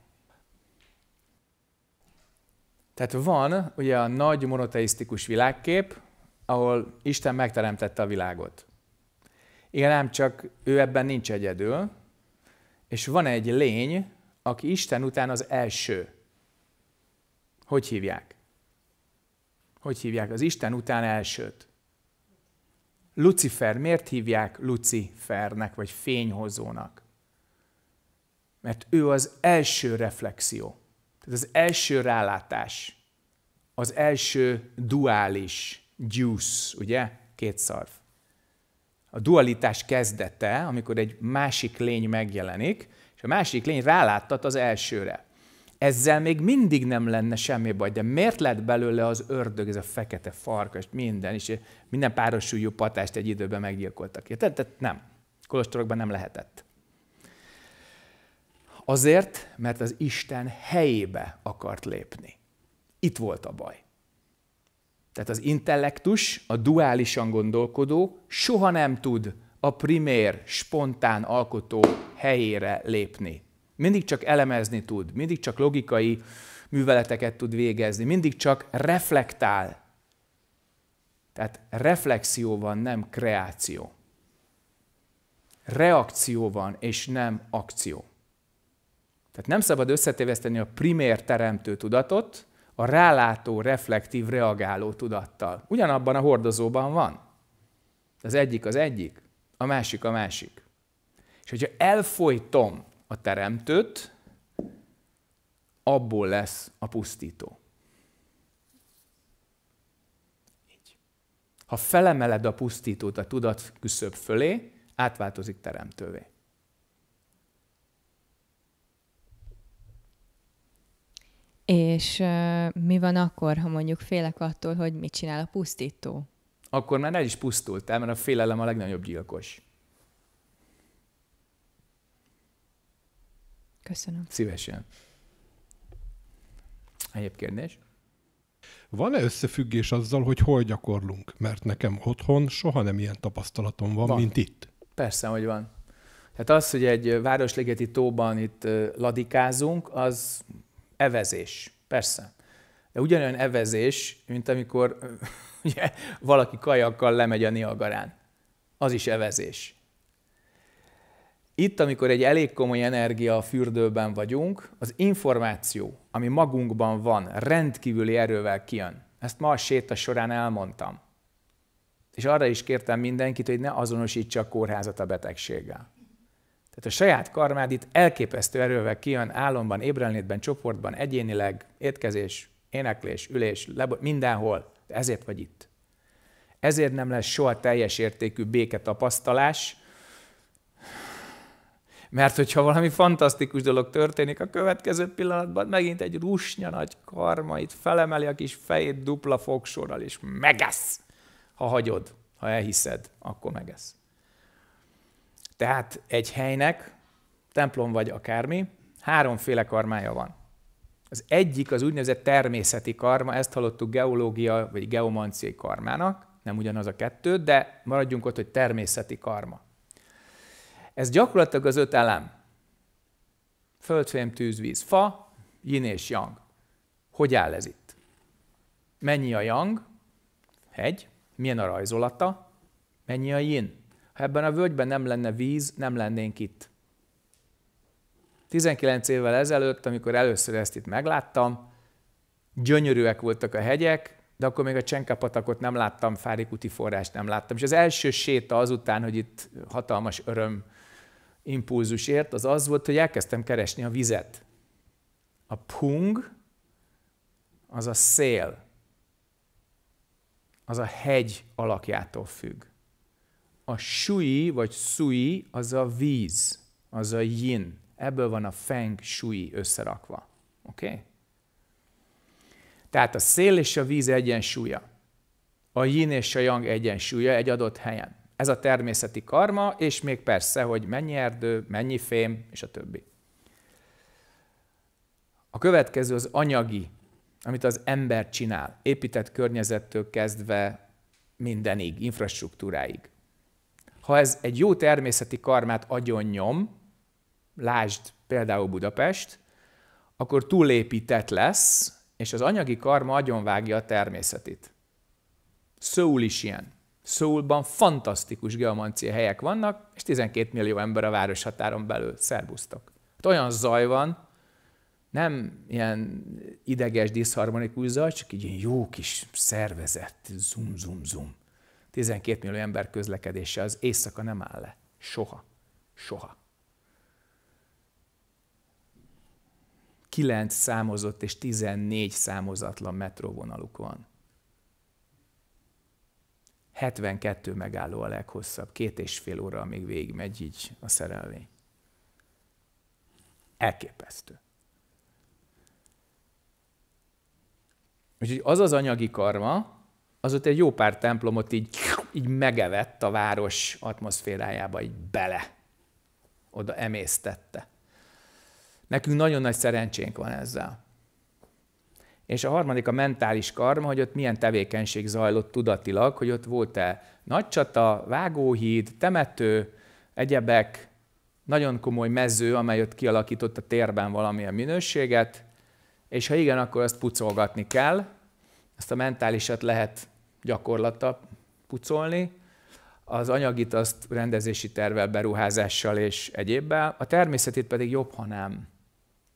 Tehát van ugye a nagy monoteisztikus világkép, ahol Isten megteremtette a világot. Igen, ám csak ő ebben nincs egyedül, és van egy lény, aki Isten után az első. Hogy hívják? Hogy hívják az Isten után elsőt? Lucifer, miért hívják Lucifernek, vagy fényhozónak? Mert ő az első reflexió, tehát az első rálátás, az első duális, juice, ugye? Két szarv. A dualitás kezdete, amikor egy másik lény megjelenik, és a másik lény ráláttat az elsőre. Ezzel még mindig nem lenne semmi baj, de miért lett belőle az ördög, ez a fekete farkas, minden, és minden párosúlyú patást egy időben meggyilkoltak. Érted? Tehát nem. Kolostorokban nem lehetett. Azért, mert az Isten helyébe akart lépni. Itt volt a baj. Tehát az intellektus, a duálisan gondolkodó soha nem tud a primér, spontán alkotó helyére lépni mindig csak elemezni tud, mindig csak logikai műveleteket tud végezni, mindig csak reflektál. Tehát reflexió van, nem kreáció. Reakció van, és nem akció. Tehát nem szabad összetéveszteni a primér teremtő tudatot a rálátó, reflektív, reagáló tudattal. Ugyanabban a hordozóban van. Az egyik az egyik, a másik a másik. És hogyha elfolytom a teremtőt, abból lesz a pusztító. Így. Ha felemeled a pusztítót a tudat küszöbb fölé, átváltozik teremtővé. És uh, mi van akkor, ha mondjuk félek attól, hogy mit csinál a pusztító? Akkor már el is pusztultál, mert a félelem a legnagyobb gyilkos. Köszönöm. Szívesen. Egyéb kérdés? Van-e összefüggés azzal, hogy hol gyakorlunk? Mert nekem otthon soha nem ilyen tapasztalatom van, van. mint itt. Persze, hogy van. Tehát az, hogy egy városligeti tóban itt ladikázunk, az evezés. Persze. De ugyanolyan evezés, mint amikor ugye, valaki kajakkal lemegy a Niagarán. Az is evezés itt, amikor egy elég komoly energia a fürdőben vagyunk, az információ, ami magunkban van, rendkívüli erővel kijön. Ezt ma a séta során elmondtam. És arra is kértem mindenkit, hogy ne azonosítsa a kórházat a betegséggel. Tehát a saját karmád itt elképesztő erővel kijön álomban, ébrenlétben, csoportban, egyénileg, étkezés, éneklés, ülés, lebo- mindenhol. Ezért vagy itt. Ezért nem lesz soha teljes értékű béketapasztalás, mert hogyha valami fantasztikus dolog történik, a következő pillanatban megint egy rusnya nagy karmait felemeli a kis fejét dupla fogsorral, és megesz. Ha hagyod, ha elhiszed, akkor megesz. Tehát egy helynek, templom vagy akármi, háromféle karmája van. Az egyik az úgynevezett természeti karma, ezt hallottuk geológia vagy geomanciai karmának, nem ugyanaz a kettő, de maradjunk ott, hogy természeti karma. Ez gyakorlatilag az öt elem. Földfém, tűz, víz, fa, yin és yang. Hogy áll ez itt? Mennyi a yang? Hegy. Milyen a rajzolata? Mennyi a yin? Ha ebben a völgyben nem lenne víz, nem lennénk itt. 19 évvel ezelőtt, amikor először ezt itt megláttam, gyönyörűek voltak a hegyek, de akkor még a Csenkapatakot nem láttam, Fárikuti forrást nem láttam. És az első séta azután, hogy itt hatalmas öröm impulzusért, az az volt, hogy elkezdtem keresni a vizet. A pung az a szél, az a hegy alakjától függ. A sui vagy sui, az a víz, az a yin. Ebből van a feng shui összerakva. Oké? Okay? Tehát a szél és a víz egyensúlya. A yin és a yang egyensúlya egy adott helyen. Ez a természeti karma, és még persze, hogy mennyi erdő, mennyi fém, és a többi. A következő az anyagi, amit az ember csinál, épített környezettől kezdve mindenig, infrastruktúráig. Ha ez egy jó természeti karmát agyon nyom, lásd például Budapest, akkor túlépített lesz, és az anyagi karma agyonvágja a természetit. Szóul is ilyen. Szóulban fantasztikus geomancia helyek vannak, és 12 millió ember a város határon belül. Szerbusztok. Hát olyan zaj van, nem ilyen ideges, diszharmonikus zaj, csak egy ilyen jó kis szervezet, zum, zum, zum. 12 millió ember közlekedése az éjszaka nem áll le. Soha. Soha. Kilenc számozott és 14 számozatlan metróvonaluk van. 72 megálló a leghosszabb, két és fél óra, amíg végigmegy így a szerelvény. Elképesztő. Úgyhogy az az anyagi karma, az ott egy jó pár templomot így, így megevett a város atmoszférájába, így bele, oda emésztette. Nekünk nagyon nagy szerencsénk van ezzel és a harmadik a mentális karma, hogy ott milyen tevékenység zajlott tudatilag, hogy ott volt-e nagy csata, vágóhíd, temető, egyebek, nagyon komoly mező, amely ott kialakított a térben valamilyen minőséget, és ha igen, akkor azt pucolgatni kell. Ezt a mentálisat lehet gyakorlata pucolni, az anyagit azt rendezési tervel, beruházással és egyébbel, a természetét pedig jobb, ha nem.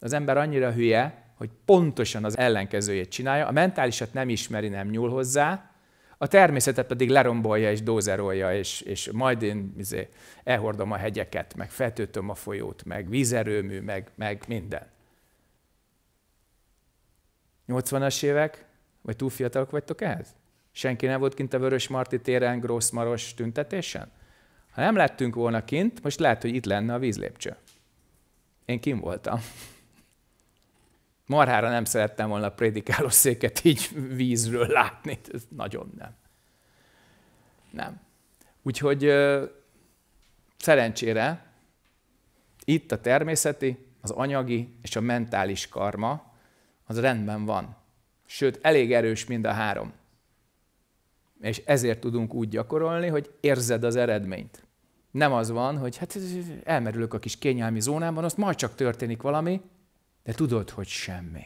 Az ember annyira hülye, hogy pontosan az ellenkezőjét csinálja, a mentálisat nem ismeri, nem nyúl hozzá, a természetet pedig lerombolja és dózerolja, és, és majd én izé, elhordom a hegyeket, meg feltöltöm a folyót, meg vízerőmű, meg, meg minden. 80-as évek, vagy túl fiatalok vagytok ehhez? Senki nem volt kint a Vörös Marti téren Grossmaros tüntetésen? Ha nem lettünk volna kint, most lehet, hogy itt lenne a vízlépcső. Én kim voltam. Marhára nem szerettem volna prédikáló széket így vízről látni, ez nagyon nem. Nem. Úgyhogy szerencsére itt a természeti, az anyagi és a mentális karma az rendben van. Sőt, elég erős mind a három. És ezért tudunk úgy gyakorolni, hogy érzed az eredményt. Nem az van, hogy hát elmerülök a kis kényelmi zónában, azt majd csak történik valami, de tudod, hogy semmi.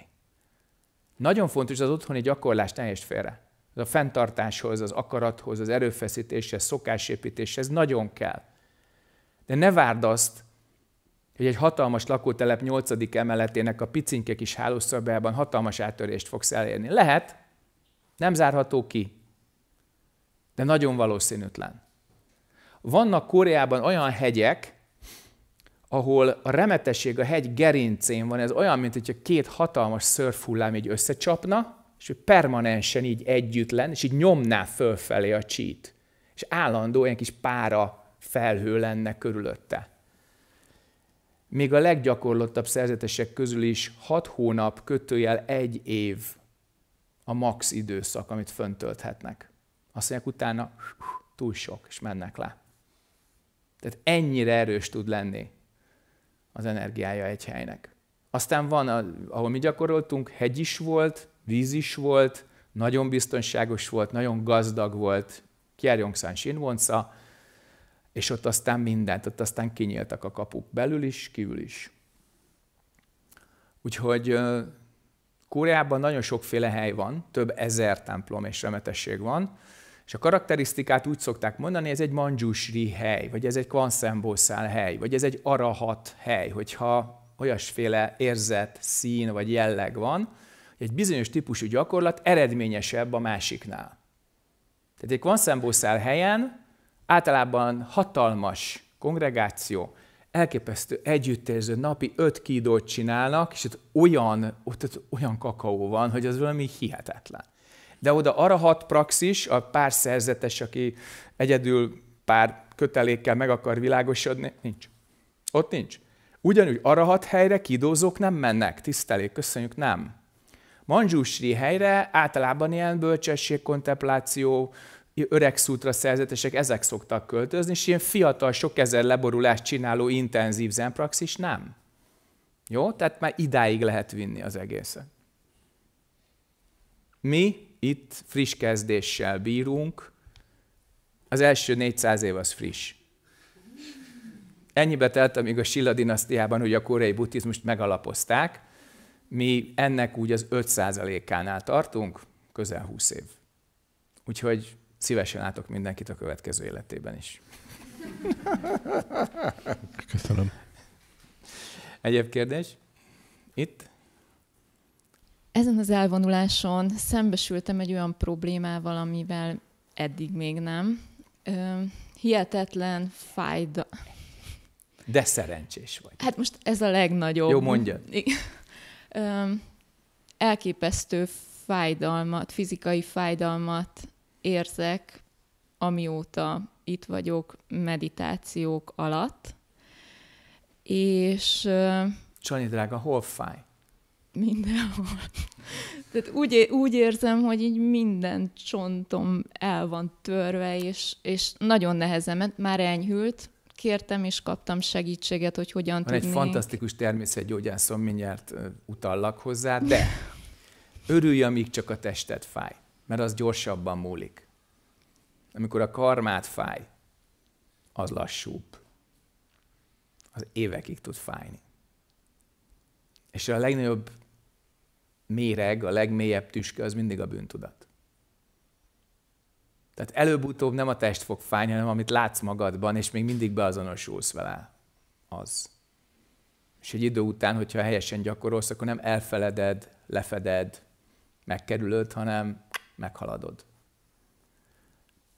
Nagyon fontos az otthoni gyakorlás ne félre. Az a fenntartáshoz, az akarathoz, az erőfeszítéshez, szokásépítéshez nagyon kell. De ne várd azt, hogy egy hatalmas lakótelep 8. emeletének a picinke kis hálószobában hatalmas áttörést fogsz elérni. Lehet, nem zárható ki, de nagyon valószínűtlen. Vannak Koreában olyan hegyek, ahol a remetesség a hegy gerincén van, ez olyan, mint hogyha két hatalmas szörfullám így összecsapna, és ő permanensen így együtt lenne, és így nyomná fölfelé a csít. És állandó ilyen kis pára felhő lenne körülötte. Még a leggyakorlottabb szerzetesek közül is 6 hónap kötőjel egy év a max időszak, amit föntölthetnek. Azt mondják, utána túl sok, és mennek le. Tehát ennyire erős tud lenni az energiája egy helynek. Aztán van, ahol mi gyakoroltunk, hegy is volt, víz is volt, nagyon biztonságos volt, nagyon gazdag volt, Kjerjongszán Sinvonca, és ott aztán mindent, ott aztán kinyíltak a kapuk belül is, kívül is. Úgyhogy Koreában nagyon sokféle hely van, több ezer templom és remetesség van, és a karakterisztikát úgy szokták mondani, ez egy manzsúsri hely, vagy ez egy kvanszembószál hely, vagy ez egy arahat hely, hogyha olyasféle érzet, szín vagy jelleg van, hogy egy bizonyos típusú gyakorlat eredményesebb a másiknál. Tehát egy kvanszembószál helyen általában hatalmas kongregáció, elképesztő együttérző napi öt kídót csinálnak, és ott olyan, ott, ott olyan kakaó van, hogy az valami hihetetlen de oda arra hat praxis, a pár szerzetes, aki egyedül pár kötelékkel meg akar világosodni, nincs. Ott nincs. Ugyanúgy arra hat helyre kidózók nem mennek, tisztelék, köszönjük, nem. Manzsúsri helyre általában ilyen bölcsesség, kontempláció, öreg szútra szerzetesek, ezek szoktak költözni, és ilyen fiatal, sok ezer leborulást csináló intenzív zenpraxis nem. Jó? Tehát már idáig lehet vinni az egészet. Mi itt friss kezdéssel bírunk, az első 400 év az friss. Ennyibe telt, amíg a Silla dinasztiában, hogy a koreai buddhizmust megalapozták, mi ennek úgy az 5%-ánál tartunk, közel 20 év. Úgyhogy szívesen látok mindenkit a következő életében is. Köszönöm. Egyéb kérdés? Itt? Ezen az elvonuláson szembesültem egy olyan problémával, amivel eddig még nem. Ö, hihetetlen fájda. De szerencsés vagy. Hát most ez a legnagyobb. Jó, mondja. elképesztő fájdalmat, fizikai fájdalmat érzek, amióta itt vagyok meditációk alatt. És... Csani drága, hol fáj? mindenhol. Tehát úgy, úgy érzem, hogy így minden csontom el van törve, és, és nagyon nehezen ment, már enyhült, kértem és kaptam segítséget, hogy hogyan van tudnék. egy fantasztikus természetgyógyászom, mindjárt utallak hozzá, de örülj, amíg csak a tested fáj, mert az gyorsabban múlik. Amikor a karmát fáj, az lassúbb. Az évekig tud fájni. És a legnagyobb méreg, a legmélyebb tüske az mindig a bűntudat. Tehát előbb-utóbb nem a test fog fájni, hanem amit látsz magadban, és még mindig beazonosulsz vele. Az. És egy idő után, hogyha helyesen gyakorolsz, akkor nem elfeleded, lefeded, megkerülöd, hanem meghaladod.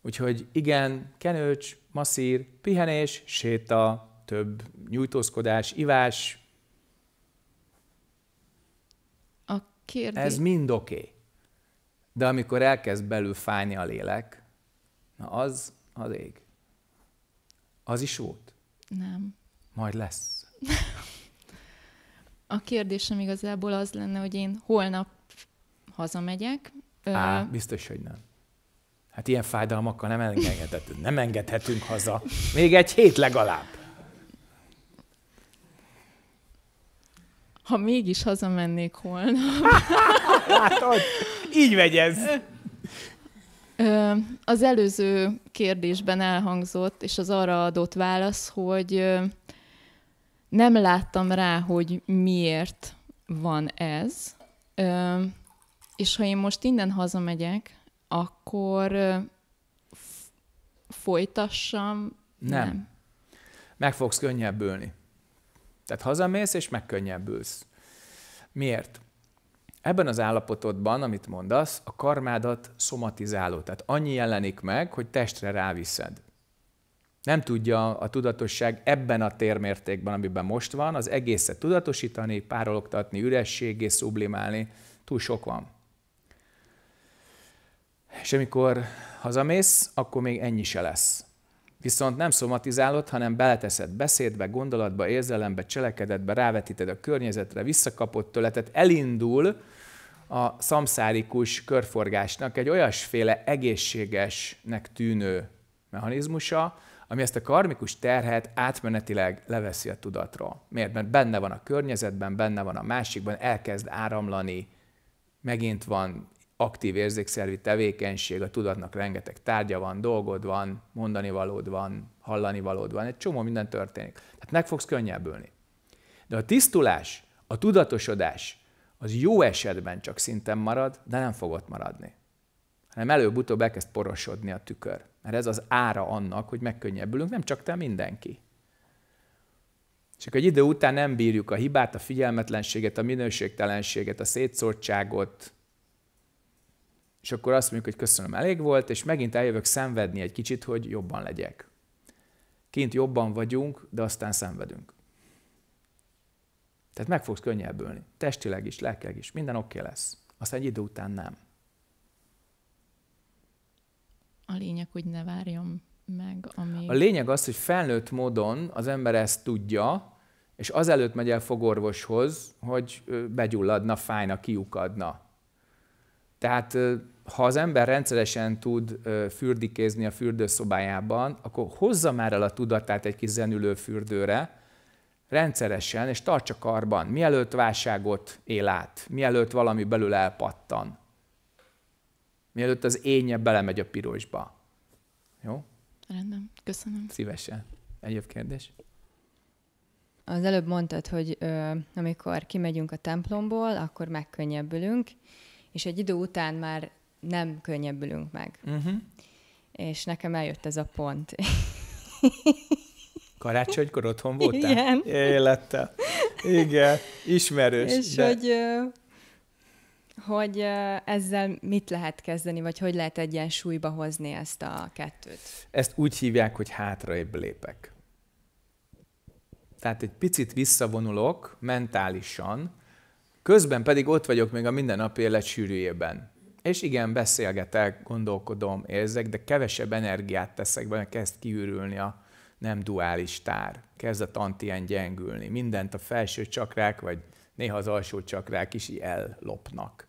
Úgyhogy igen, kenőcs, masszír, pihenés, séta, több nyújtózkodás, ivás, kérdés. Ez mind oké. Okay. De amikor elkezd belül fájni a lélek, na az, az ég. Az is volt? Nem. Majd lesz. a kérdésem igazából az lenne, hogy én holnap hazamegyek. Á, ö... biztos, hogy nem. Hát ilyen fájdalmakkal nem engedhetünk, nem engedhetünk haza. Még egy hét legalább. ha mégis hazamennék holnap... Látod? Így megy ez. Az előző kérdésben elhangzott, és az arra adott válasz, hogy nem láttam rá, hogy miért van ez. És ha én most innen hazamegyek, akkor folytassam? Nem. nem. Meg fogsz könnyebbülni. Tehát hazamész és megkönnyebbülsz. Miért? Ebben az állapotodban, amit mondasz, a karmádat szomatizálod. Tehát annyi jelenik meg, hogy testre ráviszed. Nem tudja a tudatosság ebben a térmértékben, amiben most van, az egészet tudatosítani, párologtatni, ürességé, szublimálni. Túl sok van. És amikor hazamész, akkor még ennyi se lesz. Viszont nem szomatizálod, hanem beleteszed beszédbe, gondolatba, érzelembe, cselekedetbe, rávetíted a környezetre, visszakapod tőle, tehát elindul a szamszárikus körforgásnak egy olyasféle egészségesnek tűnő mechanizmusa, ami ezt a karmikus terhet átmenetileg leveszi a tudatról. Miért? Mert benne van a környezetben, benne van a másikban, elkezd áramlani, megint van aktív érzékszervi tevékenység, a tudatnak rengeteg tárgya van, dolgod van, mondani valód van, hallani valód van, egy csomó minden történik. Tehát meg fogsz könnyebbülni. De a tisztulás, a tudatosodás, az jó esetben csak szinten marad, de nem fog ott maradni. Hanem előbb-utóbb elkezd porosodni a tükör. Mert ez az ára annak, hogy megkönnyebbülünk, nem csak te, mindenki. És akkor egy idő után nem bírjuk a hibát, a figyelmetlenséget, a minőségtelenséget, a szétszórtságot, és akkor azt mondjuk, hogy köszönöm, elég volt, és megint eljövök szenvedni egy kicsit, hogy jobban legyek. Kint jobban vagyunk, de aztán szenvedünk. Tehát meg fogsz könnyebbülni. Testileg is, lelkileg is, minden oké okay lesz. Aztán egy idő után nem. A lényeg, hogy ne várjam meg, amíg... A lényeg az, hogy felnőtt módon az ember ezt tudja, és azelőtt megy el fogorvoshoz, hogy begyulladna, fájna, kiukadna. Tehát ha az ember rendszeresen tud fürdikézni a fürdőszobájában, akkor hozza már el a tudatát egy kis zenülő fürdőre, rendszeresen, és tartsa karban, mielőtt válságot él át, mielőtt valami belül elpattan, mielőtt az énje belemegy a pirosba. Jó? Rendben, köszönöm. Szívesen. Egyéb kérdés? Az előbb mondtad, hogy ö, amikor kimegyünk a templomból, akkor megkönnyebbülünk, és egy idő után már nem könnyebbülünk meg. Uh-huh. És nekem eljött ez a pont. Karácsonykor otthon voltál? Igen. Élettel. Igen, ismerős. És de... hogy, hogy ezzel mit lehet kezdeni, vagy hogy lehet egyensúlyba hozni ezt a kettőt? Ezt úgy hívják, hogy hátraébb lépek. Tehát egy picit visszavonulok mentálisan, közben pedig ott vagyok még a mindennapi élet sűrűjében és igen, beszélgetek, gondolkodom, érzek, de kevesebb energiát teszek benne, kezd kiürülni a nem duális tár, kezd a tantien gyengülni, mindent a felső csakrák, vagy néha az alsó csakrák is ellopnak.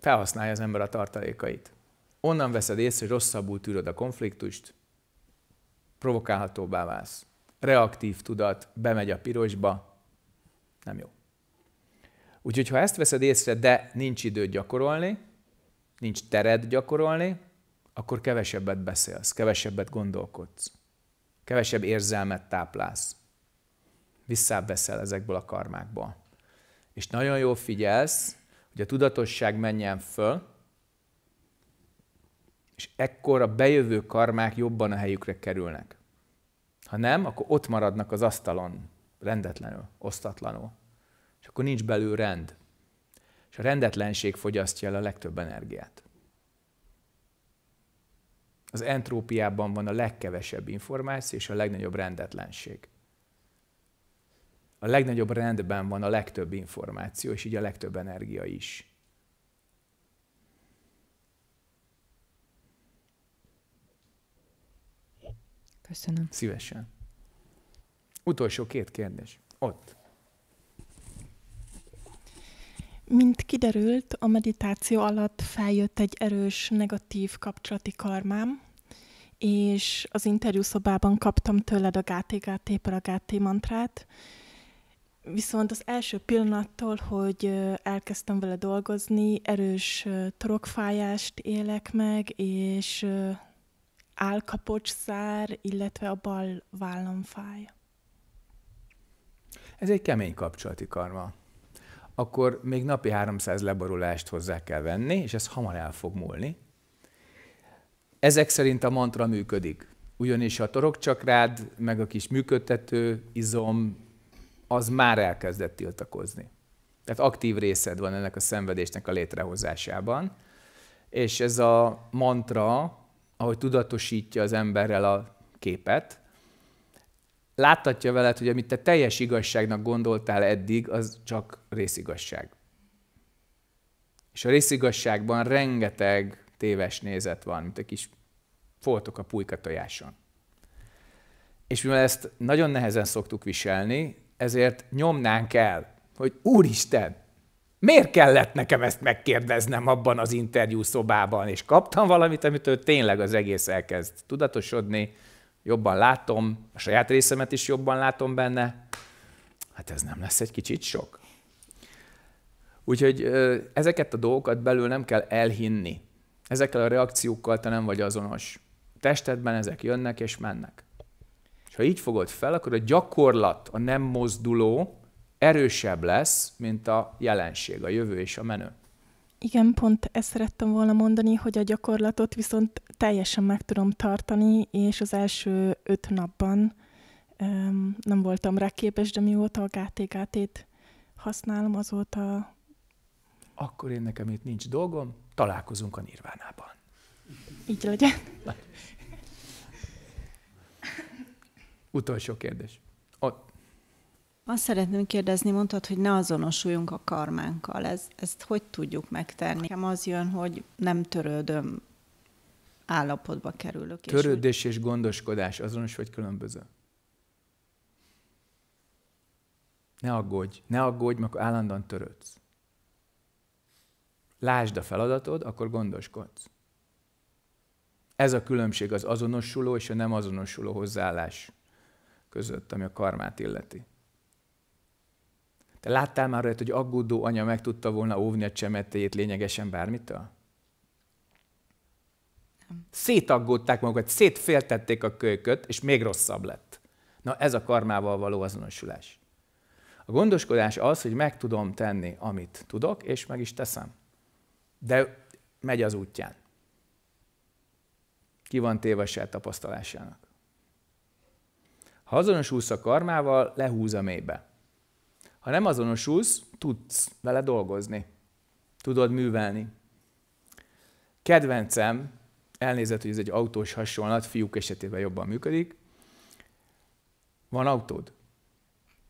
Felhasználja az ember a tartalékait. Onnan veszed észre, hogy rosszabbul tűröd a konfliktust, provokálhatóbbá válsz. Reaktív tudat bemegy a pirosba, nem jó. Úgyhogy ha ezt veszed észre, de nincs időd gyakorolni, nincs tered gyakorolni, akkor kevesebbet beszélsz, kevesebbet gondolkodsz, kevesebb érzelmet táplálsz. Visszább veszel ezekből a karmákból. És nagyon jól figyelsz, hogy a tudatosság menjen föl, és ekkor a bejövő karmák jobban a helyükre kerülnek. Ha nem, akkor ott maradnak az asztalon, rendetlenül, osztatlanul akkor nincs belül rend. És a rendetlenség fogyasztja el a legtöbb energiát. Az entrópiában van a legkevesebb információ és a legnagyobb rendetlenség. A legnagyobb rendben van a legtöbb információ, és így a legtöbb energia is. Köszönöm. Szívesen. Utolsó két kérdés. Ott. Mint kiderült, a meditáció alatt feljött egy erős negatív kapcsolati karmám, és az interjúszobában kaptam tőled a Gáté Gáté Paragáté mantrát, Viszont az első pillanattól, hogy elkezdtem vele dolgozni, erős torokfájást élek meg, és álkapocs szár, illetve a bal vállam fáj. Ez egy kemény kapcsolati karma akkor még napi 300 lebarulást hozzá kell venni, és ez hamar el fog múlni. Ezek szerint a mantra működik, ugyanis a torokcsakrád, meg a kis működtető izom, az már elkezdett tiltakozni. Tehát aktív részed van ennek a szenvedésnek a létrehozásában, és ez a mantra, ahogy tudatosítja az emberrel a képet, láthatja veled, hogy amit te teljes igazságnak gondoltál eddig, az csak részigazság. És a részigazságban rengeteg téves nézet van, mint egy kis foltok a pulyka tojáson. És mivel ezt nagyon nehezen szoktuk viselni, ezért nyomnánk el, hogy Úristen, miért kellett nekem ezt megkérdeznem abban az interjú szobában, és kaptam valamit, amitől tényleg az egész elkezd tudatosodni, jobban látom, a saját részemet is jobban látom benne, hát ez nem lesz egy kicsit sok. Úgyhogy ezeket a dolgokat belül nem kell elhinni. Ezekkel a reakciókkal te nem vagy azonos. A testedben ezek jönnek és mennek. És ha így fogod fel, akkor a gyakorlat, a nem mozduló erősebb lesz, mint a jelenség, a jövő és a menő. Igen, pont ezt szerettem volna mondani, hogy a gyakorlatot viszont teljesen meg tudom tartani, és az első öt napban um, nem voltam rá képes, de mióta a GTGT-t használom, azóta... Akkor én nekem itt nincs dolgom, találkozunk a nirvánában. Így legyen. Utolsó kérdés. Ott. Azt szeretném kérdezni, mondtad, hogy ne azonosuljunk a karmánkkal. Ez, ezt hogy tudjuk megtenni? Nekem az jön, hogy nem törődöm, állapotba kerülök. Törődés és, és gondoskodás azonos vagy különböző? Ne aggódj, ne aggódj, mert állandóan törődsz. Lásd a feladatod, akkor gondoskodsz. Ez a különbség az azonosuló és a nem azonosuló hozzáállás között, ami a karmát illeti. Te láttál már olyat, hogy aggódó anya meg tudta volna óvni a csemetéjét lényegesen bármitől? Szétaggódták magukat, szétféltették a kölyköt, és még rosszabb lett. Na ez a karmával való azonosulás. A gondoskodás az, hogy meg tudom tenni, amit tudok, és meg is teszem. De megy az útján. Ki van téve a tapasztalásának? Ha azonosulsz a karmával, lehúz a mélybe. Ha nem azonosulsz, tudsz vele dolgozni. Tudod művelni. Kedvencem, elnézett, hogy ez egy autós hasonlat, fiúk esetében jobban működik. Van autód?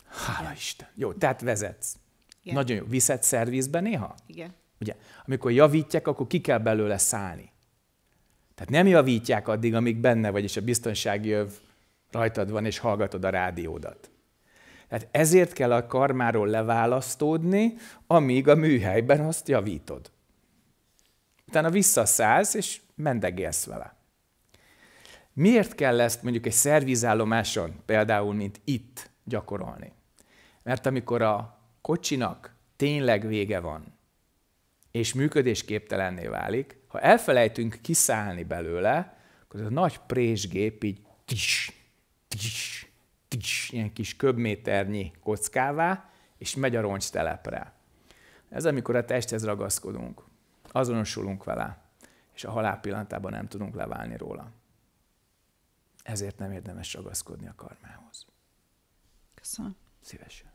Hála Isten. Jó, tehát vezetsz. Igen. Nagyon jó. Viszed szervizbe néha? Igen. Ugye, amikor javítják, akkor ki kell belőle szállni. Tehát nem javítják addig, amíg benne vagy, és a biztonsági öv rajtad van, és hallgatod a rádiódat. Tehát ezért kell a karmáról leválasztódni, amíg a műhelyben azt javítod. Utána visszaszállsz, és mendegélsz vele. Miért kell ezt mondjuk egy szervizállomáson, például, mint itt gyakorolni? Mert amikor a kocsinak tényleg vége van, és működésképtelenné válik, ha elfelejtünk kiszállni belőle, akkor ez a nagy présgép így tis, tis, kis, ilyen kis köbméternyi kockává, és megy a roncs telepre. Ez amikor a testhez ragaszkodunk, azonosulunk vele, és a halál pillanatában nem tudunk leválni róla. Ezért nem érdemes ragaszkodni a karmához. Köszönöm. Szívesen.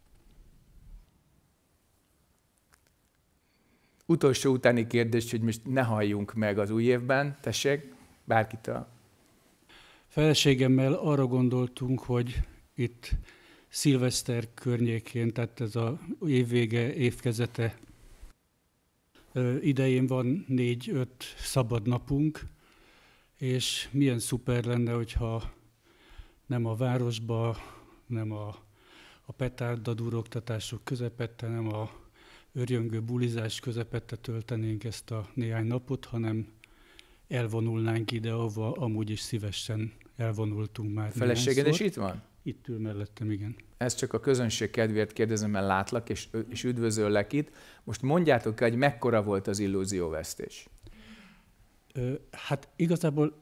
Utolsó utáni kérdés, hogy most ne halljunk meg az új évben, tessék, bárkit a... Feleségemmel arra gondoltunk, hogy itt szilveszter környékén, tehát ez a évvége, évkezete idején van négy-öt szabad napunk, és milyen szuper lenne, hogyha nem a városba, nem a, a petárda duroktatások közepette, nem a örjöngő bulizás közepette töltenénk ezt a néhány napot, hanem elvonulnánk ide, ahova amúgy is szívesen elvonultunk már. Feleséged is itt van? Itt ül mellettem, igen. Ezt csak a közönség kedvéért kérdezem, mert látlak és, és üdvözöllek itt. Most mondjátok hogy mekkora volt az illúzióvesztés? hát igazából,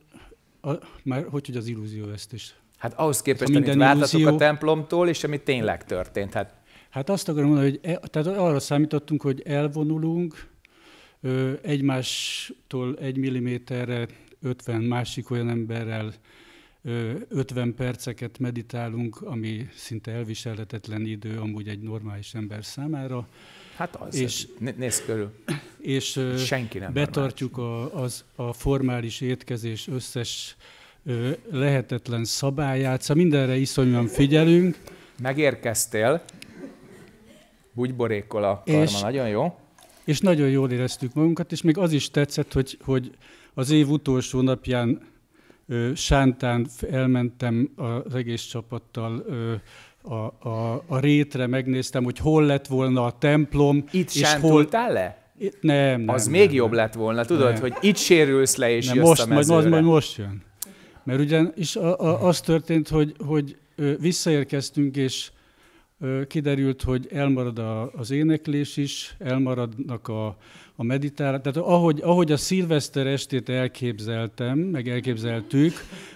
a, már hogy, hogy az illúzióvesztés? Hát ahhoz képest, amit illúzió... a templomtól, és ami tényleg történt. Hát, hát azt akarom mondani, hogy e, tehát arra számítottunk, hogy elvonulunk, egymástól egy milliméterre 50 másik olyan emberrel 50 perceket meditálunk, ami szinte elviselhetetlen idő amúgy egy normális ember számára. Hát az, és, nézd körül. És Senki nem betartjuk a, az, a formális étkezés összes lehetetlen szabályát, szóval mindenre iszonyúan figyelünk. Megérkeztél, bugyborékol a karma, és, nagyon jó. És nagyon jól éreztük magunkat, és még az is tetszett, hogy, hogy az év utolsó napján Sántán elmentem az egész csapattal a, a, a rétre, megnéztem, hogy hol lett volna a templom. Itt és hol... le? Itt, nem, nem. Az nem, még nem, jobb lett volna, tudod, nem. hogy itt sérülsz le, és nem, jössz most, a mezőre. Majd, majd most jön. Mert ugyan és a, a, az történt, hogy, hogy visszaérkeztünk, és kiderült, hogy elmarad a, az éneklés is, elmaradnak a, a meditálás, tehát ahogy, ahogy a szilveszter estét elképzeltem, meg elképzeltük,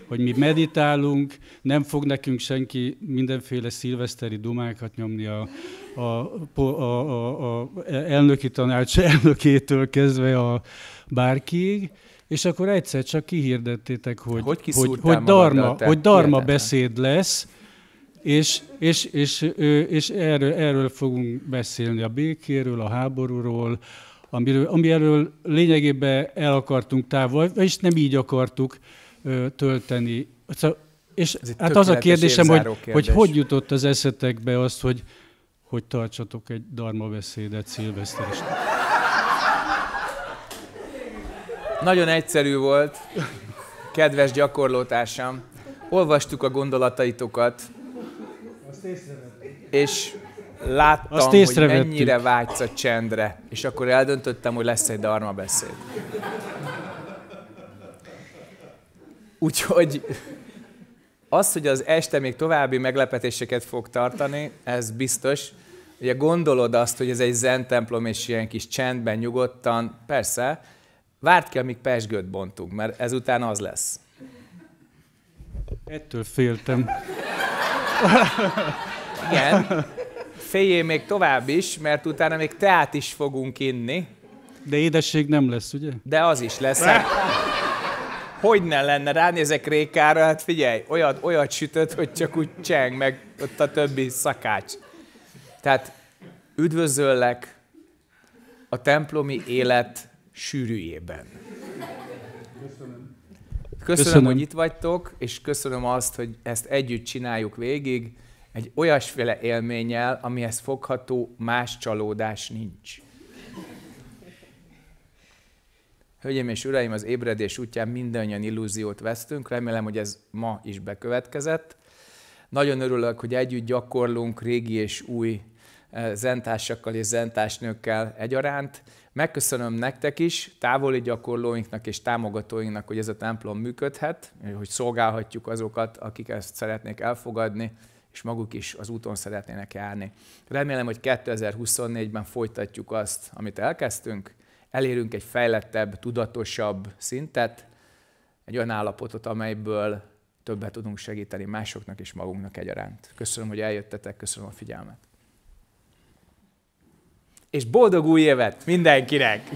hogy mi meditálunk, nem fog nekünk senki mindenféle szilveszteri dumákat nyomni a, a, a, a, a elnöki tanács elnökétől kezdve a bárkiig, és akkor egyszer csak kihirdettétek, hogy, hogy, hogy, hogy darma, hogy darma beszéd lesz, és, és, és, és erről, erről fogunk beszélni, a békéről, a háborúról, amiről, ami erről lényegében el akartunk távol, és nem így akartuk ö, tölteni. Szóval, és hát az a kérdésem, hogy, kérdés. hogy hogy jutott az eszetekbe azt, hogy, hogy tartsatok egy darma beszédet szilveszter Nagyon egyszerű volt, kedves gyakorlótársam. Olvastuk a gondolataitokat, és láttam, Azt hogy mennyire vettük. vágysz a csendre, és akkor eldöntöttem, hogy lesz egy darma beszéd. Úgyhogy az, hogy az este még további meglepetéseket fog tartani, ez biztos. Ugye gondolod azt, hogy ez egy zen templom, és ilyen kis csendben, nyugodtan, persze, várt ki, amíg pesgőt bontunk, mert ezután az lesz. Ettől féltem. Igen féljé még tovább is, mert utána még teát is fogunk inni. De édesség nem lesz, ugye? De az is lesz. Hát, hogy ne lenne, ránézek Rékára, hát figyelj, olyat, olyat sütött, hogy csak úgy cseng, meg ott a többi szakács. Tehát üdvözöllek a templomi élet sűrűjében. Köszönöm. Köszönöm, köszönöm, hogy itt vagytok, és köszönöm azt, hogy ezt együtt csináljuk végig egy olyasféle élménnyel, amihez fogható más csalódás nincs. Hölgyeim és uraim, az ébredés útján mindannyian illúziót vesztünk, remélem, hogy ez ma is bekövetkezett. Nagyon örülök, hogy együtt gyakorlunk régi és új eh, zentársakkal és zentásnőkkel egyaránt. Megköszönöm nektek is, távoli gyakorlóinknak és támogatóinknak, hogy ez a templom működhet, hogy szolgálhatjuk azokat, akik ezt szeretnék elfogadni, és maguk is az úton szeretnének járni. Remélem, hogy 2024-ben folytatjuk azt, amit elkezdtünk, elérünk egy fejlettebb, tudatosabb szintet, egy olyan állapotot, amelyből többet tudunk segíteni másoknak és magunknak egyaránt. Köszönöm, hogy eljöttetek, köszönöm a figyelmet. És boldog új évet mindenkinek!